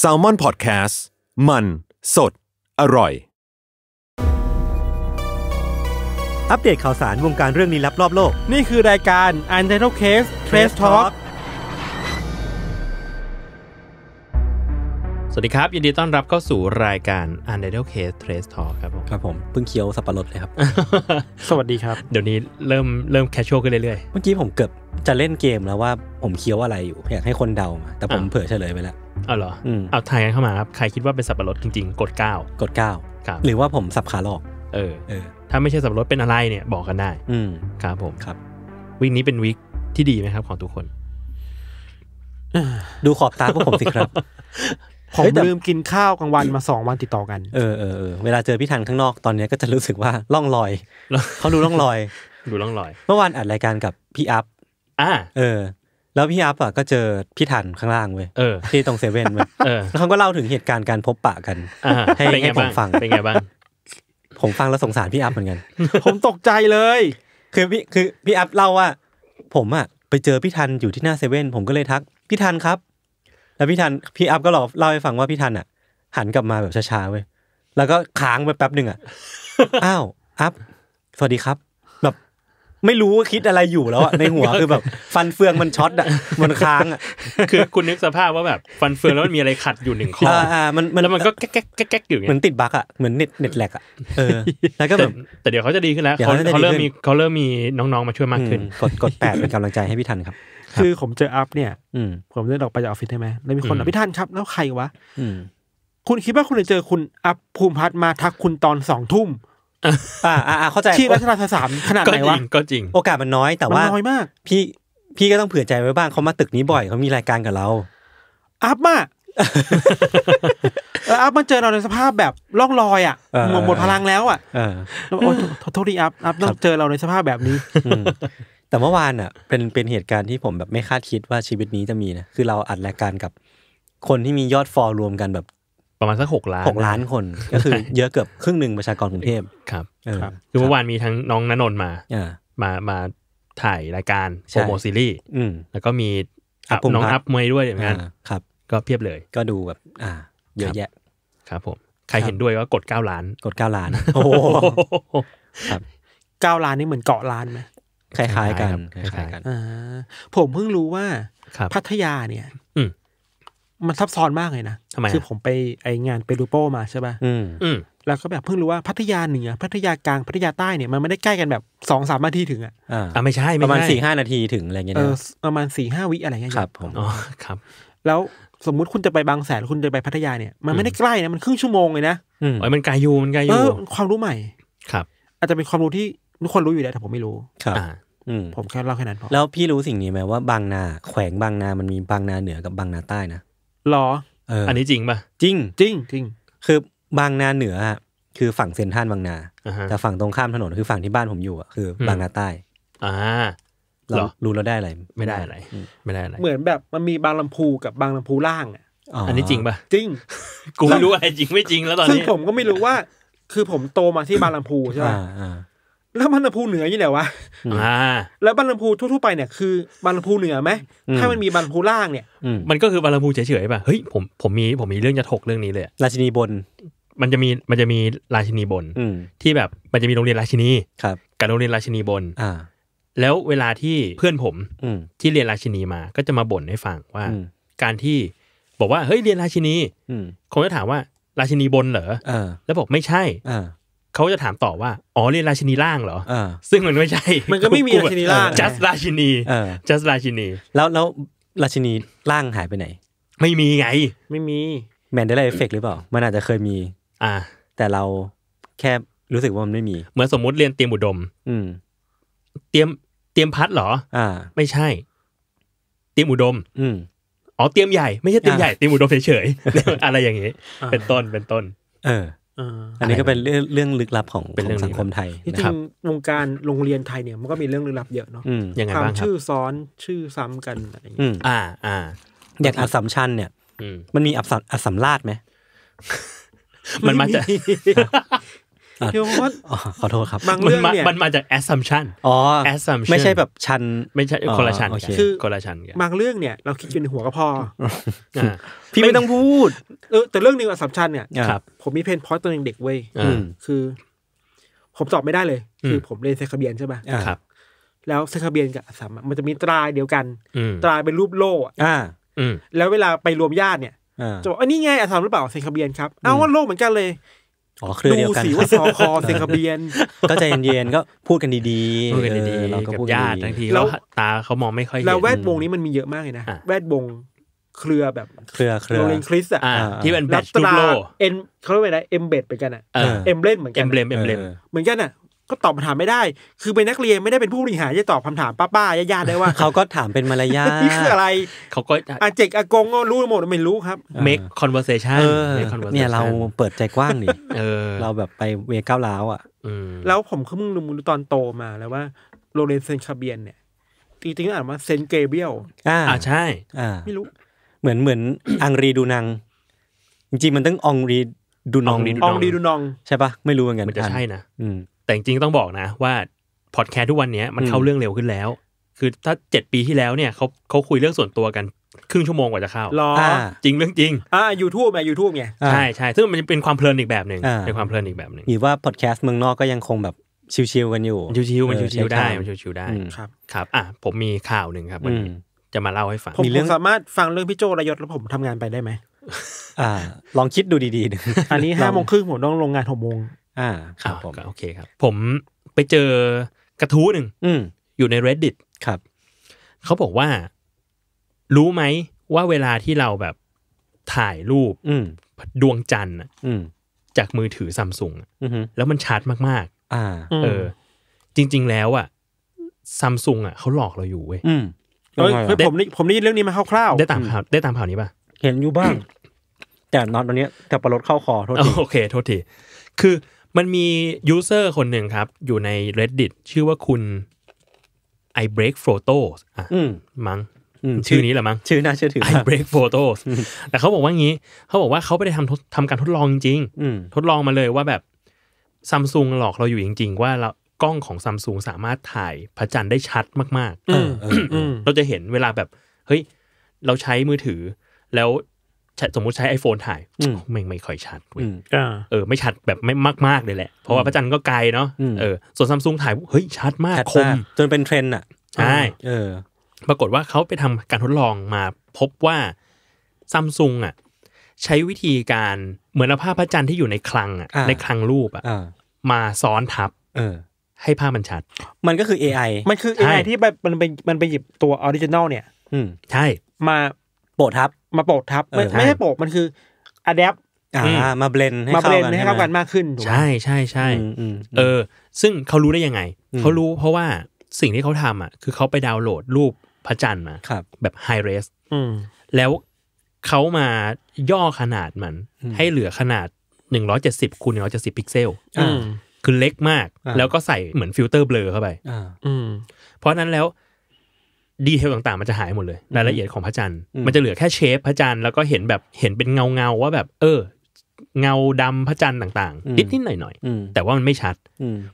s a l ม o n PODCAST มัน สด อร่อย อัปเดตข่าวสารวงการเรื่องนี้รอบโลก นี่คือรายการ u n t i t l Case Trace Talk สวัสดีครับยินดีต้อนรับเข้าสู่รายการ u n t i t l Case Trace Talk ครับผม ครับผมเพิ่งเคี้ยวสับปะรดเลยครับ สวัสดีครับเดี๋ยวนี้เริ่มเริ่มแคชชวลขึ้นเรื่อยๆเมื่อกี้ผมเกือบจะเล่นเกมแล้วว่าผมเคี้ยวอะไรอยู่อยากให้คนเดามา แต่ผมเผื่อเฉลยไปแล้วเอาเหรอเอาทายกันเข้ามาครับใครคิดว่าเป็นสับปะรดจริง ๆ กด9กด9ครับ หรือว่าผมสับขาหลอกเออเออถ้าไม่ใช่สับปะรดเป็นอะไรเนี่ยบอกกันได้ อืมครับผมครับวิคนี้เป็นวิคที่ดีไหมครับของทุกคนดูขอบตาพวกผมสิครับ ผมลืมกินข้าวกลางวันมาสองวันติดต่อกันเออเออเเวลาเจอพี่ทันข้างนอกตอนนี้ก็จะรู้สึกว่าล่องลอยเขาดูล่องลอย ดูล่องลอย เมื่อวานอัดรายการกับพี่อัพ่าเออ แล้วพี่อัพอ่ะก็เจอพี่ทันข้างล่างเว้ยออที่ตรงเซเว่นเว้ยเแล้วเขาก็เล่าถึงเหตุการณ์การพบปะกันอให้ให้ผมฟังเป็นไงบ้างผมฟังแล้วสงสารพี่อัพเหมือนกัน ผมตกใจเลย คือพี่คือพี่อัพเล่าว่า ผมอ่ะไปเจอพี่ทันอยู่ที่หน้าเซเว่นผมก็เลยทักพี่ทันครับ แล้วพี่ทันพี่อัพก็หลอกเล่าให้ฟังว่าพี่ทันอ่ะ หันกลับมาแบบช้าๆเว้ยแล้วก็ค้างไปแป๊บหนึ่งอ่ะอ้าวอัพสวัสดีครับไม่รู้ว่าคิดอะไรอยู่แล้วอะในหัวคือแบบ ฟันเฟืองมันช็อตอะมันค้างอะคือคุณนึกสภาพว่าแบบ ฟันเฟืองแล้วมันมีอะไรขัดอยู่หนึ่งข้ออ่ามันแล้วมันก็แก๊กแก๊กแก๊กอยู่เงี้ยเหมือนติดบั๊กอะเหมือนเน็ตเน็ตแลกอะเออแล้วก็แบบแต่เดี๋ยวเขาจะดีขึ้นแล้ว เขาเริ่มมีเขาเริ่มมีน้องๆมาช่วยมากขึ้น กดกดแปดเป็นกำลังใจให้พี่ทันครับ คือผมเจออัพเนี่ยผมเดินออกไปจากออฟฟิศใช่ไหมแล้วมีคนบอกพี่ทันครับแล้วใครวะคุณคิดว่าคุณจะเจอคุณอัพภูมิพัฒน์มาทักคุณตอนสองทุ่มอ่าอ่าเข้าใจที่รัชกาสาม ขนาดไหนวะก็จริง โอกาสมันน้อยแต่ว่าน้อยมากพี่พี่ก็ต้องเผื่อใจไว้บ้างเขามาตึกนี้บ่อยเขามีรายการกับเราอัพมาแล้ว อัพมันเจอเราในสภาพแบบล่องลอยอ่ะหมดพลังแล้วอ่ะโอ้โทษดีอัพอัพต้องเจอเราในสภาพแบบนี้แต่เมื่อวานอ่ะเป็นเป็นเหตุการณ์ที่ผมแบบไม่คาดคิดว่าชีวิตนี้จะมีนะ คือเราอัดรายการกับคนที่มียอดฟอลรวมกันแบบประมาณสักหกล้านหกล้านคนก็คือเยอะเกือบครึ่งหนึ่งประชากรกรุงเทพครับคือเมื่อวานมีทั้งน้องณนนท์มามามาถ่ายรายการโปรโมซีรีส์แล้วก็มีน้องอัพมวยด้วยเหมือนกันครับ ก็เพียบเลยก็ดูแบบ อ่า เยอะแยะ ครับผมใครเห็นด้วยก็กดเก้าล้าน กดเก้าล้าน โอ้ครับเก้าล้านนี่เหมือนเกาะล้านไหมคล้ายๆ กันคล้ายๆกันผมเพิ่งรู้ว่าพัทยาเนี่ยมันซับซ้อนมากเลยนะ ทำไม คือผมไปไองานไปรูโป้มาใช่ป่ะอืมอืม แล้วก็แบบเพิ่งรู้ว่าพัทยาเหนือพัทยากลาง พัทยาใต้เนี่ยมันไม่ได้ใกล้กันแบบสองสามนาทีถึงอ่ะ อ่า ไม่ใช่ ไม่่ใชประมาณสี่ห้านาทีถึงอะไรเงี้ยเออประมาณสี่ห้าวิ อะไรเงี้ย ครับ ผม อ๋อ ครับ แล้วสมมุติคุณจะไปบางแสนคุณจะไปพัทยาเนี่ยมันไม่ได้ใกล้นะมันครึ่งชั่วโมงเลยนะอืมมันไกลอยู่มันไกลอยู่ความรู้ใหม่ ครับ อาจจะเป็นความรู้ที่ทุกคนรู้อยู่แล้วแต่ผมไม่รู้ ครับผมแค่เล่าแค่นั้นพอแล้วพี่รู้สิ่งนี้ไหมว่าบางนาแขวงบางนามันมีบางนาเหนือกับบางนาใต้นะหรออันนี้จริงปะจริงจริงจริง คือบางนาเหนือะคือฝั่งเซนท่ันบางนาแต่ฝั่งตรงข้ามถนนคือฝั่งที่บ้านผมอยู่อะคือ บางนาใต้ อ่าเรารู้เราได้อะไรไม่ได้อะไรไม่ได้อะไรเหมือนแบบมันมีบางลำพูกับบางลำพูล่างอ่ะอันนี้จริงปะจริงกูไม่รู้อะไรจริงไม่จริงแล้ว ตอนนี้ซึ่งผมก็ไม่รู้ว่า คือผมโตมาที่บางลำพูใช่ไหม่แล้วบรรพูเหนือนี่แหละวะอ่าแล้วบรรพูทั่วๆไปเนี่ยคือบรรพูเหนือไหม ถ้ามันมีบรรพูล่างเนี่ย มันก็คือบรรพูเฉยๆป่ะเฮ้ยผมผมมี ผมมีเรื่องจะถกเรื่องนี้เลย ราชินีบน มันจะมีมันจะมีราชินีบนที่แบบมันจะมีโรงเรียนราชินี ครับ กับโรงเรียนราชินีบน อ่า แล้วเวลาที่เพื่อนผมที่เรียนราชินีมา ก็จะมาบ่นให้ฟังว่าการที่บอกว่าเฮ้ยเรียนราชินีคงจะถามว่า ราชินีบนเหรอแล้วบอกไม่ใช่เขาจะถามต่อว่า อ๋อเรียนราชินีล่างเหรอซึ่งมันไม่ใช่ มันก็ไม่มีราชินีล่าง just ราชินี just ราชินี แล้วแล้วราชินีล่างหายไปไหน ไม่มีไง ไม่มี แมนเดลเอฟเฟกหรือเปล่า มันอาจจะเคยมี อ่า แต่เราแค่รู้สึกว่ามันไม่มี เหมือนสมมุติเรียนเตรียมอุดม อืมเตรียมเตรียมพัดเหรออ่าไม่ใช่ เตรียมอุดม อืมอ๋อเตรียมใหญ่ไม่ใช่เตรียมใหญ่เตรียมอุดมเฉยๆ อะไรอย่างนี้ เป็นต้น เป็นต้น เอออันนี้ก็เป็นเรื่องเรื่องลึกลับของเป็นเรื่องสังคมไทยจริงวงการโรงเรียนไทยเนี่ยมันก็มีเรื่องลึกลับเยอะเนาะยังไงบ้างครับชื่อซ้อนชื่อซ้ำกันอะไรอย่างเงี้ย อ่าอ่าอย่างอัสัมชันเนี่ยมันมีอัสสัมราชไหม มันมาจากเพี่าขอโทษครับบางเรื่องเนี่ยมันมาจาก assumption อ๋อ assumption ไม่ใช่แบบชัน ไม่ใช่คนละชันคือคนละชันบางเรื่องเนี่ย เราคิดอยู่ในหัวก็พอพี่ไม่ต้องพูด เออ แต่เรื่องนิว assumption เนี่ยผมมีเพนพอยต์ตอนเด็กเว้ยคือ ผมตอบไม่ได้เลย คือ ผมเรียนเซคเบียนใช่ไหมครับแล้วเซคเบียนกับสามมันจะมีตราเดียวกันตราเป็นรูปโล่อ่าแล้วเวลาไปรวมญาติเนี่ยจะบอกอันนี้ไงอัสามหรือเปล่าเซคเบียนครับเอาว่าโล่เหมือนกันเลยอ๋อเครือเดียวกันดูสิว่าซอคอเซคเบียนก็ใจเย็นๆก็พูดกันดีๆพูดกันดีๆเราก็พูดญาติทั้งทีแล้วตาเขามองไม่ค่อยเห็นแล้วแวดวงนี้มันมีเยอะมากเลยนะแวดวงเครือแบบเครือเครือโรลเรนคริสอ่ะที่เป็นแบบตุกโลเอ็นเขาเรียกว่าอะไรเอ็มเบดเหมือนกันอ่ะเอ็มเบลนเหมือนกันเอ็มเบลเอ็มเบลเหมือนกันอ่ะก็ตอบคำถามไม่ได้ คือเป็นนักเรียนไม่ได้เป็นผู้บริหารจะตอบคำถามป้าๆญาติๆ ได้ว่าเขาก็ถามเป็นมารยาทนี่คืออะไร เขาก็อาเจกอากงก็รู้หมด ไม่รู้ครับ make conversation เนี่ย เราเปิดใจกว้างนี่เราแบบไปเวก้าวล้าวอ่ะแล้วผมก็เพิ่งรู้ตอนโตมาแล้วว่าโรเลนเซนคาเบียน เนี่ยจริงๆอ่านว่าเซนเกเบียลอ่าใช่อ่าไม่รู้เหมือนเหมือนอังรีดูนังจริงๆมันต้องอองรีดูนององรีดูนองใช่ปะไม่รู้เหมือนกันมันจะใช่นะอืมแต่จริงต้องบอกนะว่า พอดแคสต์ทุกวันนี้มันเข้าเรื่องเร็วขึ้นแล้ว คือถ้าเจ็ดปีที่แล้วเนี่ย เขาเขาคุยเรื่องส่วนตัวกันครึ่งชั่วโมงกว่าจะเข้ารอจริงเรื่องจริง อ่ายูทูบไงยูทูบไงใช่ใช่ซึ่งมันเป็นความเพลินอีกแบบหนึ่งเป็นความเพลินอีกแบบหนึ่งหรือว่าพอดแคสต์เมืองนอกก็ยังคงแบบชิวๆกันอยู่ชิวๆมันชิวๆได้มันชิวๆได้ครับครับอ่ะผมมีข่าวหนึ่งครับวันนี้จะมาเล่าให้ฟังผมสามารถฟังเรื่องพี่โจระยศแล้วผมทำงานไปได้ไหมอ่า ลองคิดดูดีๆ อันนี้ห้าโมงครึ่งผมต้องลงงานหกโมงอ่าครับผมโอเคครับ ผมไปเจอกระทู้หนึ่งอยู่ใน reddit ครับเขาบอกว่า รู้ไหมว่าเวลาที่เราแบบถ่ายรูปดวงจันทร์จากมือถือซัมซุงแล้วมันชัดมากๆ อ่า เออ จริง ๆแล้วอ่ะซัมซุงอ่ะเขาหลอกเราอยู่เว้ยเฮ้ยผมนี่ผมนี่เรื่องนี้มาคร่าวๆได้ตามข่าวได้ตามข่าวนี้ป่ะ เห็นอยู่บ้าง แต่นอนตอนนี้ แต่ประลดเข้าคอโทษที โอเค โทษที คือมันมียูเซอร์คนหนึ่งครับ อยู่ใน reddit ชื่อว่าคุณ I break photos อ่ะมั้งชื่อนี้แหละมั้งชื่อน่าเชื่อถือ I break photos แต่เขาบอกว่างี้ เขาบอกว่าเขาไปได้ทำทำการทดลองจริงทดลองมาเลยว่าแบบซัมซุงหลอกเราอยู่จริงๆ ว่าเรากล้องของซัมซุงสามารถถ่าย พระจันทร์ได้ชัดมากๆเราจะเห็นเวลาแบบ เฮ้ยเราใช้มือถือแล้วสมมติใช้ iPhone ถ่ายไม่ไม่ค่อย ชัดเว้ยเออ ไม่ชัดแบบไม่มากๆเลยแหละ เพราะว่า พระจันทร์ก็ ไกลเนาะเออ ส่วนซัมซุงถ่ายเฮ้ยชัดมาก คม จนเป็นเทรนด์อ่ะ ใช่เออปรากฏว่าเขาไปทำการทดลองมาพบว่าซัมซุงอ่ะ ใช้วิธีการเหมือนเอาภาพพระจันทร์ที่อยู่ในคลังอ่ะในคลังรูปอ่ะมาซ้อนทับ เออให้ภาพมันชัด มันก็คือ AI มันคือ AI ที่มันไปมันไปหยิบตัวออริจินอลเนี่ย อืมใช่มาโปะทับมาโปกทับไม่ไม่ใช่โปกมันคืออะแดปมาเบลนให้เข้ากันให้เข้ากันมากขึ้นใช่ใช่ใช่เออซึ่งเขารู้ได้ยังไง เขารู้เพราะว่าสิ่งที่เขาทำอ่ะคือเขาไปดาวน์โหลดรูปพระจันทร์มา แบบไฮเรสแล้วเขามาย่อขนาดมัน ให้เหลือขนาดหนึ่งร้อยเจ็ดสิบคูณหนึ่งร้อยเจ็ดสิบพิกเซลคือเล็กมาก แล้วก็ใส่เหมือนฟิลเตอร์เบลอเข้าไปเพราะนั้นแล้วดีเทลต่างๆ มันจะหายหมดเลย รายละเอียดของพระจันทร์มันจะเหลือแค่เชฟพระจันทร์แล้วก็เห็นแบบเห็นเป็นเงาเงาว่าแบบ เออ เงาดำพระจันทร์ต่างๆนิดนิดหน่อยหน่อยแต่ว่ามันไม่ชัด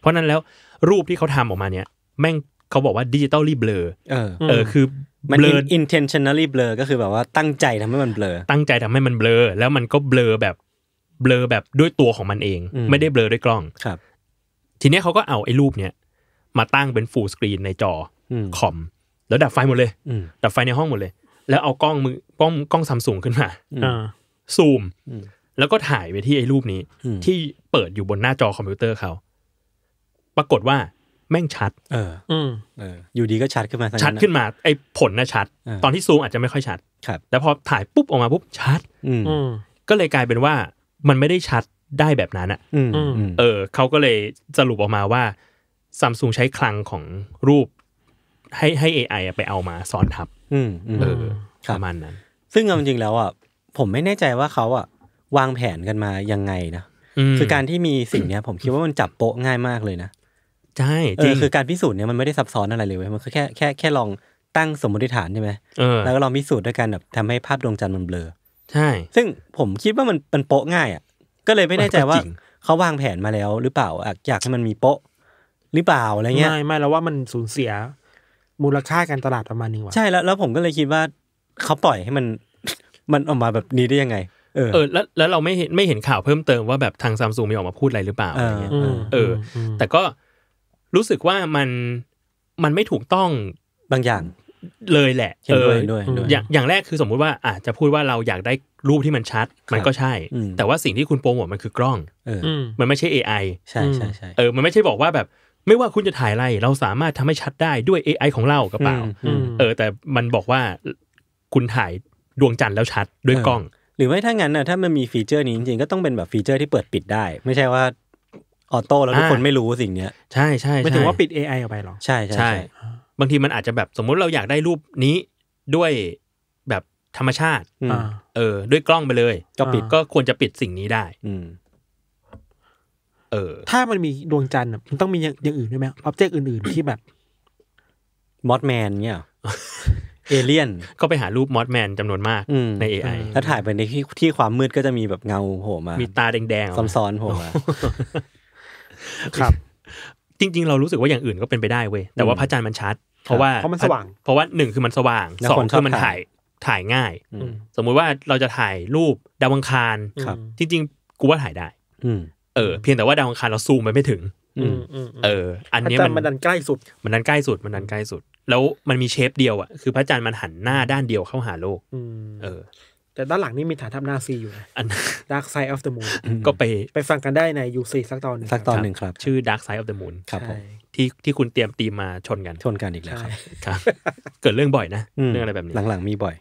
เพราะนั้นแล้วรูปที่เขาทำออกมาเนี่ยแม่งเขาบอกว่าดิจิตอลรีเบลอเออคือ มัน intentionally blur ก็คือแบบว่าตั้งใจทำให้มันเบลอ ตั้งใจทำให้มันเบลอแล้วมันก็เบลอแบบเบลอแบบด้วยตัวของมันเอง ไม่ได้เบลอด้วยกล้องครับ ทีนี้เขาก็เอาไอ้รูปเนี้ยมาตั้งเป็นฟูลสกรีนในจอคอมแล้วดับไฟหมดเลย ดับไฟในห้องหมดเลย แล้วเอากล้องมือกล้องกล้องซัมซุงขึ้นมาซูมแล้วก็ถ่ายไปที่ไอ้รูปนี้ที่เปิดอยู่บนหน้าจอคอมพิวเตอร์เขาปรากฏว่า แม่งชัด เออ อืเออ อยู่ดีก็ชัดขึ้นมา ชัดขึ้นมา ไอ้ผลน่ะชัด ตอนที่ซูมอาจจะไม่ค่อยชัดครับแล้วพอถ่ายปุ๊บออกมาปุ๊บชัด อืก็เลยกลายเป็นว่า มันไม่ได้ชัดได้แบบนั้นอ่ะเออเขาก็เลยสรุปออกมาว่าซัมซุงใช้คลังของรูปให้ให้ AI ไอไปเอามาซ้อนทับ อืมเออประมาณนั้น ซึ่งเอาจริงแล้วอ่ะผมไม่แน่ใจว่าเขาอ่ะวางแผนกันมายังไงนะ คือการที่มีสิ่งเนี้ย ผมคิดว่ามันจับโปะง่ายมากเลยนะ ใช่จริง คือการพิสูจน์เนี้ยมันไม่ได้ซับซ้อนอะไรเลยเว้ย มันแค่แค่แค่ลองตั้งสมมติฐานใช่ไหม แล้วก็ลองพิสูจน์ด้วยกันแบบทำให้ภาพดวงจันทร์มันเบลอ ใช่ ซึ่งผมคิดว่ามันเป็นโปะง่ายอ่ะ ก็เลยไม่แน่ใจว่าเขาวางแผนมาแล้ว หรือเปล่าอยากให้มันมีโปะหรือเปล่าอะไรเงี้ย ไม่ไม่แล้วว่ามันสูญเสียมูลค่าการตลาดประมาณนึงว่ะใช่แล้ว แล้วผมก็เลยคิดว่าเขาปล่อยให้มันมันออกมาแบบนี้ได้ยังไงเออแล้วแล้วเราไม่เห็นไม่เห็นข่าวเพิ่มเติมว่าแบบทางซัมซุงมีออกมาพูดอะไรหรือเปล่าอะไรเงี้ยเออ แต่ก็รู้สึกว่ามันมันไม่ถูกต้องบางอย่างเลยแหละเออด้วยอย่างอย่างแรกคือสมมุติว่าอาจจะพูดว่าเราอยากได้รูปที่มันชัด มันก็ใช่ แต่ว่าสิ่งที่คุณโปรโมทมันคือกล้องมันไม่ใช่ AI ใช่ใช่ใช่เออมันไม่ใช่บอกว่าแบบไม่ว่าคุณจะถ่ายอะไรเราสามารถทำให้ชัดได้ด้วย AI ของเรากระเป๋าเออ แต่มันบอกว่าคุณถ่ายดวงจันทร์แล้วชัดด้วยกล้อง หรือไม่ถ้างั้นนะถ้ามันมีฟีเจอร์นี้จริงๆก็ต้องเป็นแบบฟีเจอร์ที่เปิดปิดได้ ไม่ใช่ว่าออโต้แล้วทุกคนไม่รู้สิ่งเนี้ยใช่ใช่ไม่ถึงว่าปิด AI ออกไปหรอ ใช่ใช่บางทีมันอาจจะแบบสมมุติเราอยากได้รูปนี้ด้วยแบบธรรมชาติเออด้วยกล้องไปเลย ก็ปิดก็ควรจะปิดสิ่งนี้ได้ อืออถ้ามันมีดวงจันทร์มันต้องมีอย่างอื่นด้วยไหมออบเจกต์อื่นๆ ที่แบบมอสแมนเนี่ยเอเลียนก็ไปหารูปมอสแมนจำนวนมากใน a อแล้วถ่ายไปในที่ที่ความมืดก็จะมีแบบเงาโผล่มามีตาแดงๆซ้อนๆโผล่มาครับ จริงๆ เรารู้สึกว่าอย่างอื่นก็เป็นไปได้เว้ย แต่ว่าพระจันทร์มันชัด เพราะว่าเพราะมันสว่าง เพราะว่าหนึ่งคือมันสว่างสองคือมันถ่ายถ่ายง่ายสมมุติว่าเราจะถ่ายรูปดาวังคารจริงๆกูว่าถ่ายได้เออเพียงแต่ว่าดาวอังคารเราซูมไปไม่ถึงเออ อันนี้มันดันใกล้สุด มันดันใกล้สุดมันดันใกล้สุด แล้วมันมีเชฟเดียวอ่ะ คือพระจันทร์มันหันหน้าด้านเดียวเข้าหาโลกเออแต่ด้านหลังนี่มีฐานทัพนาซีอยู่นะ Dark Side of the Moon ก็ไปไปฟังกันได้ในยูซีสักตอนหนึ่งสักตอนหนึ่งครับ ชื่อ Dark Side of the Moon ครับที่ที่คุณเตรียมตีมมาชนกัน ชนกันอีกแล้วครับครับ เกิดเรื่องบ่อยนะเรื่องอะไรแบบนี้หลังๆมีบ่อย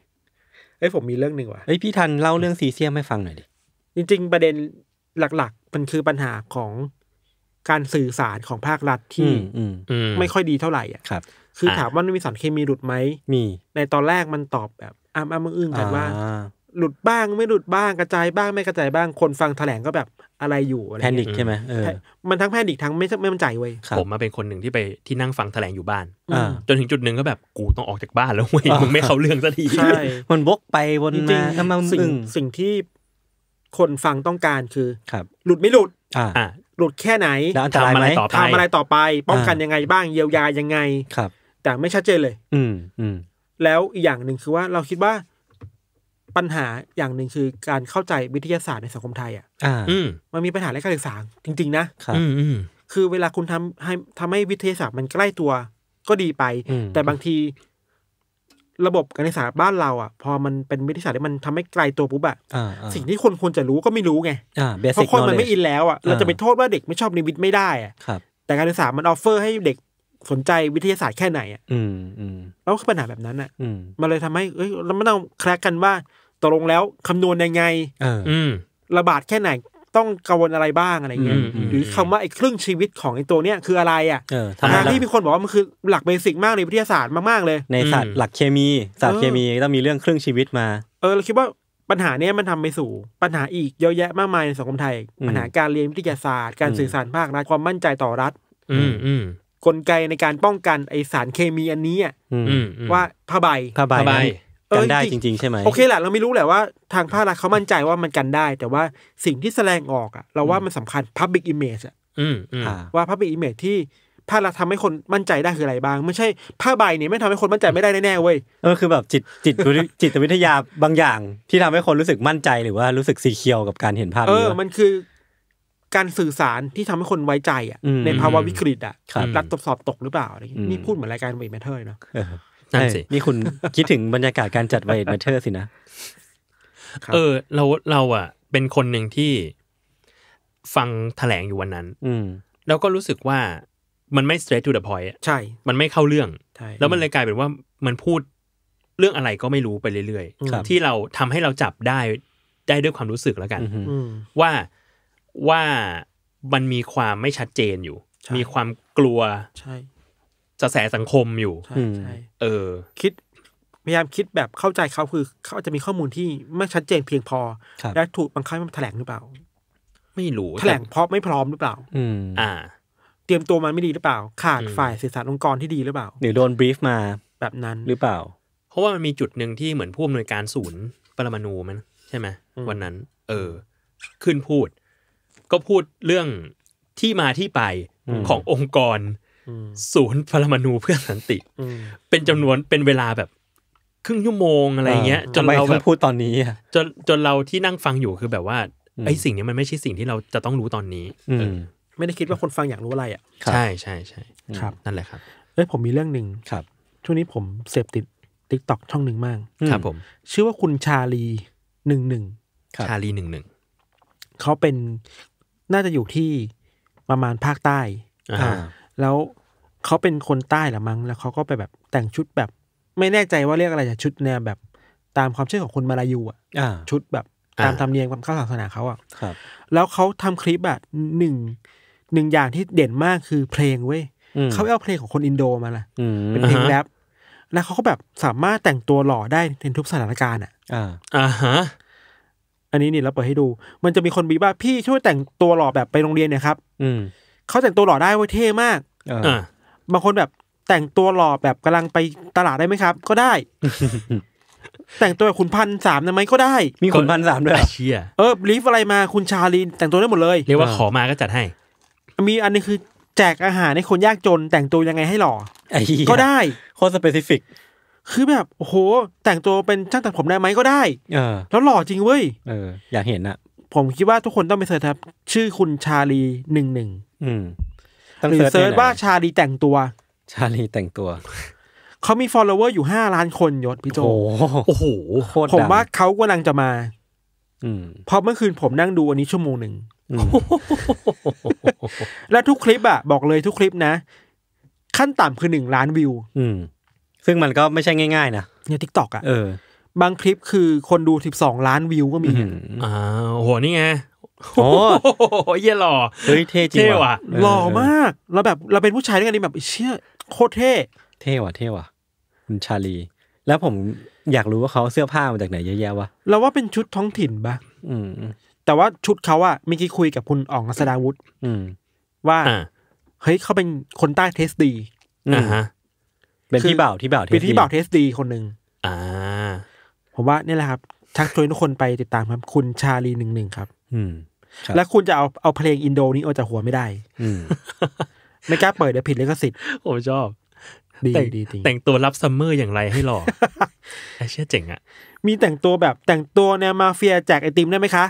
เอ้ยผมมีเรื่องหนึ่งว่ะเอ้ยพี่ทันเล่าเรื่องซีเซียมให้ฟังหน่อยดิจริงๆประเด็นหลักมันคือปัญหาของการสื่อสารของภาครัฐที่ไม่ค่อยดีเท่าไหร่อ่ะครับ คือถามว่ามันมีสารเคมีหลุดไหม มี ในตอนแรกมันตอบแบบอ้ามอ้ามอึ้งกันว่าหลุดบ้างไม่หลุดบ้างกระจายบ้างไม่กระจายบ้าง คนฟังแถลงก็แบบอะไรอยู่แพนิคใช่ไหมมันทั้งแพนิคทั้งไม่ไม่มั่นใจเว้ย ผมมาเป็นคนหนึ่งที่ไปที่นั่งฟังแถลงอยู่บ้าน จนถึงจุดหนึ่งก็แบบกูต้องออกจากบ้านแล้วเว้ยมึงไม่เข้าเรื่องสักที มันบกไปวนมาทำไมสึงสิ่งที่คนฟังต้องการคือครับหลุดไม่หลุดอ่าหลุดแค่ไหนทำอะไรต่อไปทำอะไรต่อไป ป้องกันยังไงบ้างเยียวยายังไงครับ แต่ไม่ชัดเจนเลย อืมอืมแล้วอีกอย่างหนึ่งคือว่าเราคิดว่าปัญหาอย่างหนึ่งคือการเข้าใจวิทยาศาสตร์ในสังคมไทยอ่ะอ่า อืมมันมีปัญหาเรื่องการศึกษาจริงๆนะครับอืมอืมคือเวลาคุณทำให้ทำให้วิทยาศาสตร์มันใกล้ตัวก็ดีไป แต่บางทีระบบการศึกษาบ้านเราอ่ะ พอมันเป็นวิทยาศาสตร์ที่มันทำให้ไกลตัวปุ๊บอะสิ่งที่คนควรจะรู้ก็ไม่รู้ไงเพราะคนมันไม่อินแล้วอ่ะเราจะไปโทษว่าเด็กไม่ชอบนิวิทย์ไม่ได้อ่ะแต่การศึกษามันออฟเฟอร์ให้เด็กสนใจวิทยาศาสตร์แค่ไหนอ่ะแล้วปัญหาแบบนั้นอ่ะมันเลยทำให้เอ้ยเราไม่ต้องแคร์กันว่าตกลงแล้วคำนวณยังไงระบาดแค่ไหนต้องกังวลอะไรบ้างอะไรเงี้ยหรือคำว่าไอ้ครึ่งชีวิตของไอ้ตัวเนี้ยคืออะไรอ่ะทางที่มีคนบอกว่ามันคือหลักเบสิกมากในวิทยาศาสตร์มากๆเลยในศาสตร์หลักเคมีศาสตร์เคมีต้องมีเรื่องครึ่งชีวิตมา เออเราคิดว่าปัญหาเนี้ยมันทำไปสู่ปัญหาอีกเยอะแยะมากมายในสังคมไทยปัญหาการเรียนวิทยาศาสตร์การสื่อสารภาครัฐความมั่นใจต่อรัฐอืมกลไกในการป้องกันไอสารเคมีอันนี้ว่าผ้าใบผ้าใบกันได้จริงๆ ใช่ไหมโอเคแหละเราไม่รู้แหละว่าทางภาครัฐเขามั่นใจว่ามันกันได้ แต่ว่าสิ่งที่แสดงออกอ่ะเราว่ามันสำคัญ Public Image อ่ะว่า Public Image ที่ภาครัฐทำให้คนมั่นใจได้คืออะไรบ้าง ไม่ใช่ ผ้าใบเนี่ยไม่ทำให้คนมั่นใจไม่ได้แน่ๆเว้ยเออคือแบบจิตจิตจิตวิทยาบางอย่าง ที่ทำให้คนรู้สึกมั่นใจหรือว่ารู้สึกซีเคียวกับการเห็นภาพเออมันคือ การสื่อสารที่ทำให้คนไว้ใจอ่ะในภาวะวิกฤตอ่ะรัฐตรวจสอบตกหรือเปล่านี่พูดเหมือนรายการเวทเมทเทอร์เนาะนั่นสินี่คุณคิดถึงบรรยากาศการจัดไวท์แมทเทอร์สินะเออเราเราอ่ะ เป็นคนหนึ่งที่ฟังแถลงอยู่วันนั้น อืแล้วก็รู้สึกว่ามันไม่ straight to the point ใช่ มันไม่เข้าเรื่องแล้วมันเลยกลายเป็นว่ามันพูดเรื่องอะไรก็ไม่รู้ไปเรื่อยๆที่เราทำให้เราจับได้ได้ด้วยความรู้สึกแล้วกันว่าว่ามันมีความไม่ชัดเจนอยู่ มีความกลัวจะแสสังคมอยู่ ใช่เออ คิดพยายามคิดแบบเข้าใจเขาคือเขาจะมีข้อมูลที่ไม่ชัดเจนเพียงพอและถูกบังคับให้มแถลงหรือเปล่า ไม่รู้แถลงเพราะไม่พร้อมหรือเปล่า อืม อ่า เตรียมตัวมันไม่ดีหรือเปล่า ขาดฝ่ายสื่อสารองค์กรที่ดีหรือเปล่าหรือโดนบรีฟมาแบบนั้น หรือเปล่า เพราะว่ามันมีจุดหนึ่งที่เหมือนผู้อำนวยการศูนย์ปรมาณูมันใช่ไหมวันนั้น เออ ขึ้นพูด ก็พูดเรื่องที่มาที่ไปขององค์กรศูนย์พลมนูเพื่อสันติเป็นจำนวนเป็นเวลาแบบ ครึ่งชั่วโมงอะไรเงี้ยจนเราแบบพูดตอนนี้จนจนเราที่นั่งฟังอยู่คือแบบว่าไอ้สิ่งนี้มันไม่ใช่สิ่งที่เราจะต้องรู้ตอนนี้ไม่ได้คิดว่าคนฟังอยากรู้อะไรอ่ะ ใช่ใช่ใช่ครับนั่นแหละครับ เอ้ย ผมมีเรื่องหนึ่งครับ ช่วงนี้ผมเสพติดติ๊กต็อกช่องหนึ่งมาก ครับผม ชื่อว่าคุณชาลีหนึ่งหนึ่งชาลีหนึ่งหนึ่งเขาเป็นน่าจะอยู่ที่ประมาณภาคใต้่แล้วเขาเป็นคนใต้หรือมั้ง แล้วเขาก็ไปแบบแต่งชุดแบบไม่แน่ใจว่าเรียกอะไรแต่ชุดแนวแบบตามความเชื่อของคนมาลายูอ่ะชุดแบบตามธรรมเนียมความเข้าศาสนาเขาอ่ะแล้วเขาทำคลิปแบบหนึ่งหนึ่งอย่างที่เด่นมากคือเพลงเว้ยเขาเอาเพลงของคนอินโดมาล่ะเป็นเพลงแรปแล้วเขาก็แบบสามารถแต่งตัวหล่อได้ในทุกสถานการณ์อ่ะอ่าฮะอันนี้นี่เราเปิดให้ดู มันจะมีคนบีบ่า พี่ช่วยแต่งตัวหล่อแบบไปโรงเรียนเนี่ยครับ อืเขาแต่งตัวหล่อได้เว้ยเท่มากบางคนแบบแต่งตัวหล่อแบบกำลังไปตลาดได้ไหมครับ ก็ได้ แต่งตัวคุณพันสามได้ไหมก็ได้ มีคุณพันสามด้วยเชียเออลีฟอะไรมาคุณชาลีนแต่งตัวได้หมดเลย เรียกว่าขอมาก็จัดให้ มีอันนี้คือแจกอาหารให้คนยากจนแต่งตัวยังไงให้หล่อก็ได้โคนสเปซิฟิก คือแบบโหแต่งตัวเป็นช่างตัดผมได้ไหมก็ได้เออแล้วหล่อจริงเว้ยเออ อยากเห็นอะผมคิดว่าทุกคนต้องไปเสิร์ชครับ ชื่อคุณชาลีหนึ่งหนึ่งหรือเสิร์ชว่าชาลีแต่งตัว ชาลีแต่งตัว เขามีฟอลโลเวอร์อยู่ห้าล้านคนยศพี่โจ โอ้โหผมว่าเขากำลังจะมาเพราะเมื่อคืนผมนั่งดูอันนี้ชั่วโมงหนึ่ง และทุกคลิปอ่ะบอกเลยทุกคลิปนะ ขั้นต่ำคือหนึ่งล้านวิวซึ่งมันก็ไม่ใช่ง่ายๆนะเนี่ยทิกตอกอ่ะบางคลิปคือคนดูสสิบองล้านวิวก็มี อ่าโห นี่ไงโอ้ยเย่หล่อ เฮ้ยเท่จริงว่ะหล่อมาก เราแบบเราเป็นผู้ชายด้วยกันนี่แบบเชี่ยโคตรเท่ เท่ว่ะเท่ว่ะคุณชาลี แล้วผมอยากรู้ว่าเขาเสื้อผ้ามาจากไหนเยอะแยะวะ เราว่าเป็นชุดท้องถิ่นปะอืม แต่ว่าชุดเขาอะเมื่อกี้คุยกับคุณอ๋องสดาวุฒิว่า เฮ้ยเขาเป็นคนใต้เทสดีอ่าฮะ เป็นที่เบาที่เบาเป็นที่เบาเทสดีคนหนึ่งผมว่า นี่แหละครับ ชักชวนทุกคนไปติดตามครับ คุณชาลีหนึ่งหนึ่งครับและคุณจะเอาเอาเพลงอินโดนี้ออกจากหัวไม่ได้ อืไม่กล้าเปิดเดี๋ยวผิดลิขสิทธิ์ผมชอบ ดีดีจริงแต่งตัวรับซัมเมอร์อย่างไรให้หล่อไอเชี่ยเจ๋งอะมีแต่งตัวแบบ แต่งตัวแนวมาเฟียแจกไอติมได้ไหมคะ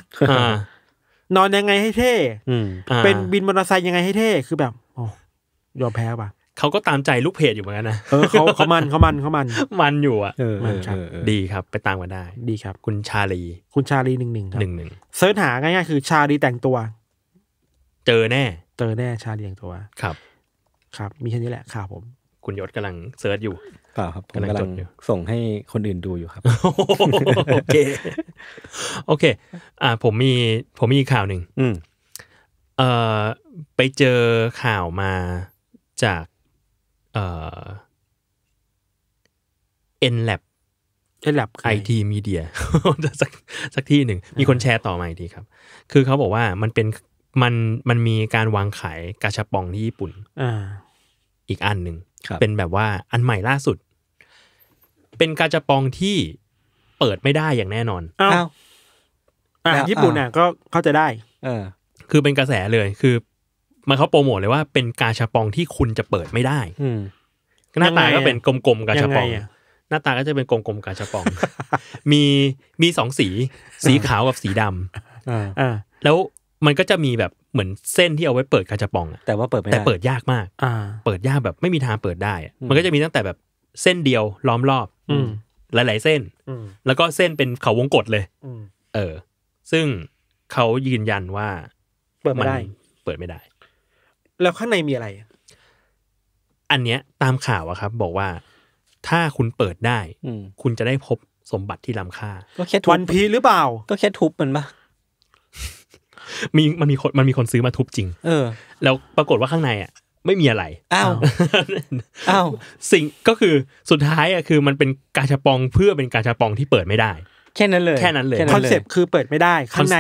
นอนยังไงให้เท่เป็นบินมอเตอร์ไซค์ยังไงให้เท่ คือแบบโอ้ยอมแพ้ป่ะเขาก็ตามใจลูกเพจอยู่เหมือนกันนะ เออเขาเขามันเขามันเขามันมันอยู่อ่ะมันครับ ดีครับไปตามกันได้ ดีครับ คุณชาลี คุณชาลีหนึ่งหนึ่งครับหนึ่งหนึ่งเสิร์ชหาง่ายๆคือ ชาลีแต่งตัว เจอแน่ เจอแน่ชาลีแต่งตัว ครับ ครับมีแค่นี้แหละข่าวผม คุณยศกำลังเสิร์ชอยู่ ครับกำลังส่งให้คนอื่นดูอยู่ครับ โอเค โอเค อ่าผมมีผมมีข่าวหนึ่ง อืมเอ่อไปเจอข่าวมาจากเอ็น nlab ไอแลบไอทีมีเดียสักสักที่หนึ่ง มีคนแชร์ต่อมาอีกทีครับ คือเขาบอกว่ามันเป็นมันมันมีการวางขายกาชาปองที่ญี่ปุ่นอีกอันหนึ่งเป็นแบบว่าอันใหม่ล่าสุด เป็นกาชาปองที่เปิดไม่ได้อย่างแน่นอนอ้าวญี่ปุ่นเนี่ยก็เข้าจะได้ เออ คือเป็นกระแสเลยคือมันเขาโปรโมทเลยว่าเป็นกาชาปองที่คุณจะเปิดไม่ได้ หน้าตาก็เป็นกลมๆ กาชาปอง หน้าตาก็จะเป็นกลมๆ กาชาปอง มีมีสองสีสีขาวกับสีดำ แล้วมันก็จะมีแบบเหมือนเส้นที่เอาไว้เปิดกาชาปอง แต่ว่าเปิดไม่ได้แต่เปิดยากมากอเปิดยากแบบไม่มีทางเปิดได้ มันก็จะมีตั้งแต่แบบเส้นเดียวล้อมรอบ อืหลาย ๆ เส้นแล้วก็เส้นเป็นเขาวงกดเลยเออ ซึ่งเขายืนยันว่า เปิดไม่ได้ เปิดไม่ได้แล้วข้างในมีอะไรอันเนี้ยตามข่าวอะครับ บอกว่าถ้าคุณเปิดได้ คุณจะได้พบสมบัติที่ล้ำค่าก็แค่ทุบวันพีหรือเปล่าก็แค่ทุบมันปะมีมันมีคนมันมีคนซื้อมาทุบจริง เออ แล้วปรากฏว่าข้างในอ่ะ ไม่มีอะไรอ้าวอ้าวสิ่งก็คือสุดท้ายอ่ะคือ มันเป็นกาชาปองเพื่อเป็นกาชาปองที่เปิดไม่ได้แค่นั้นเลย แค่นั้นเลยคอนเซปต์คือเปิดไม่ได้ ข้างใน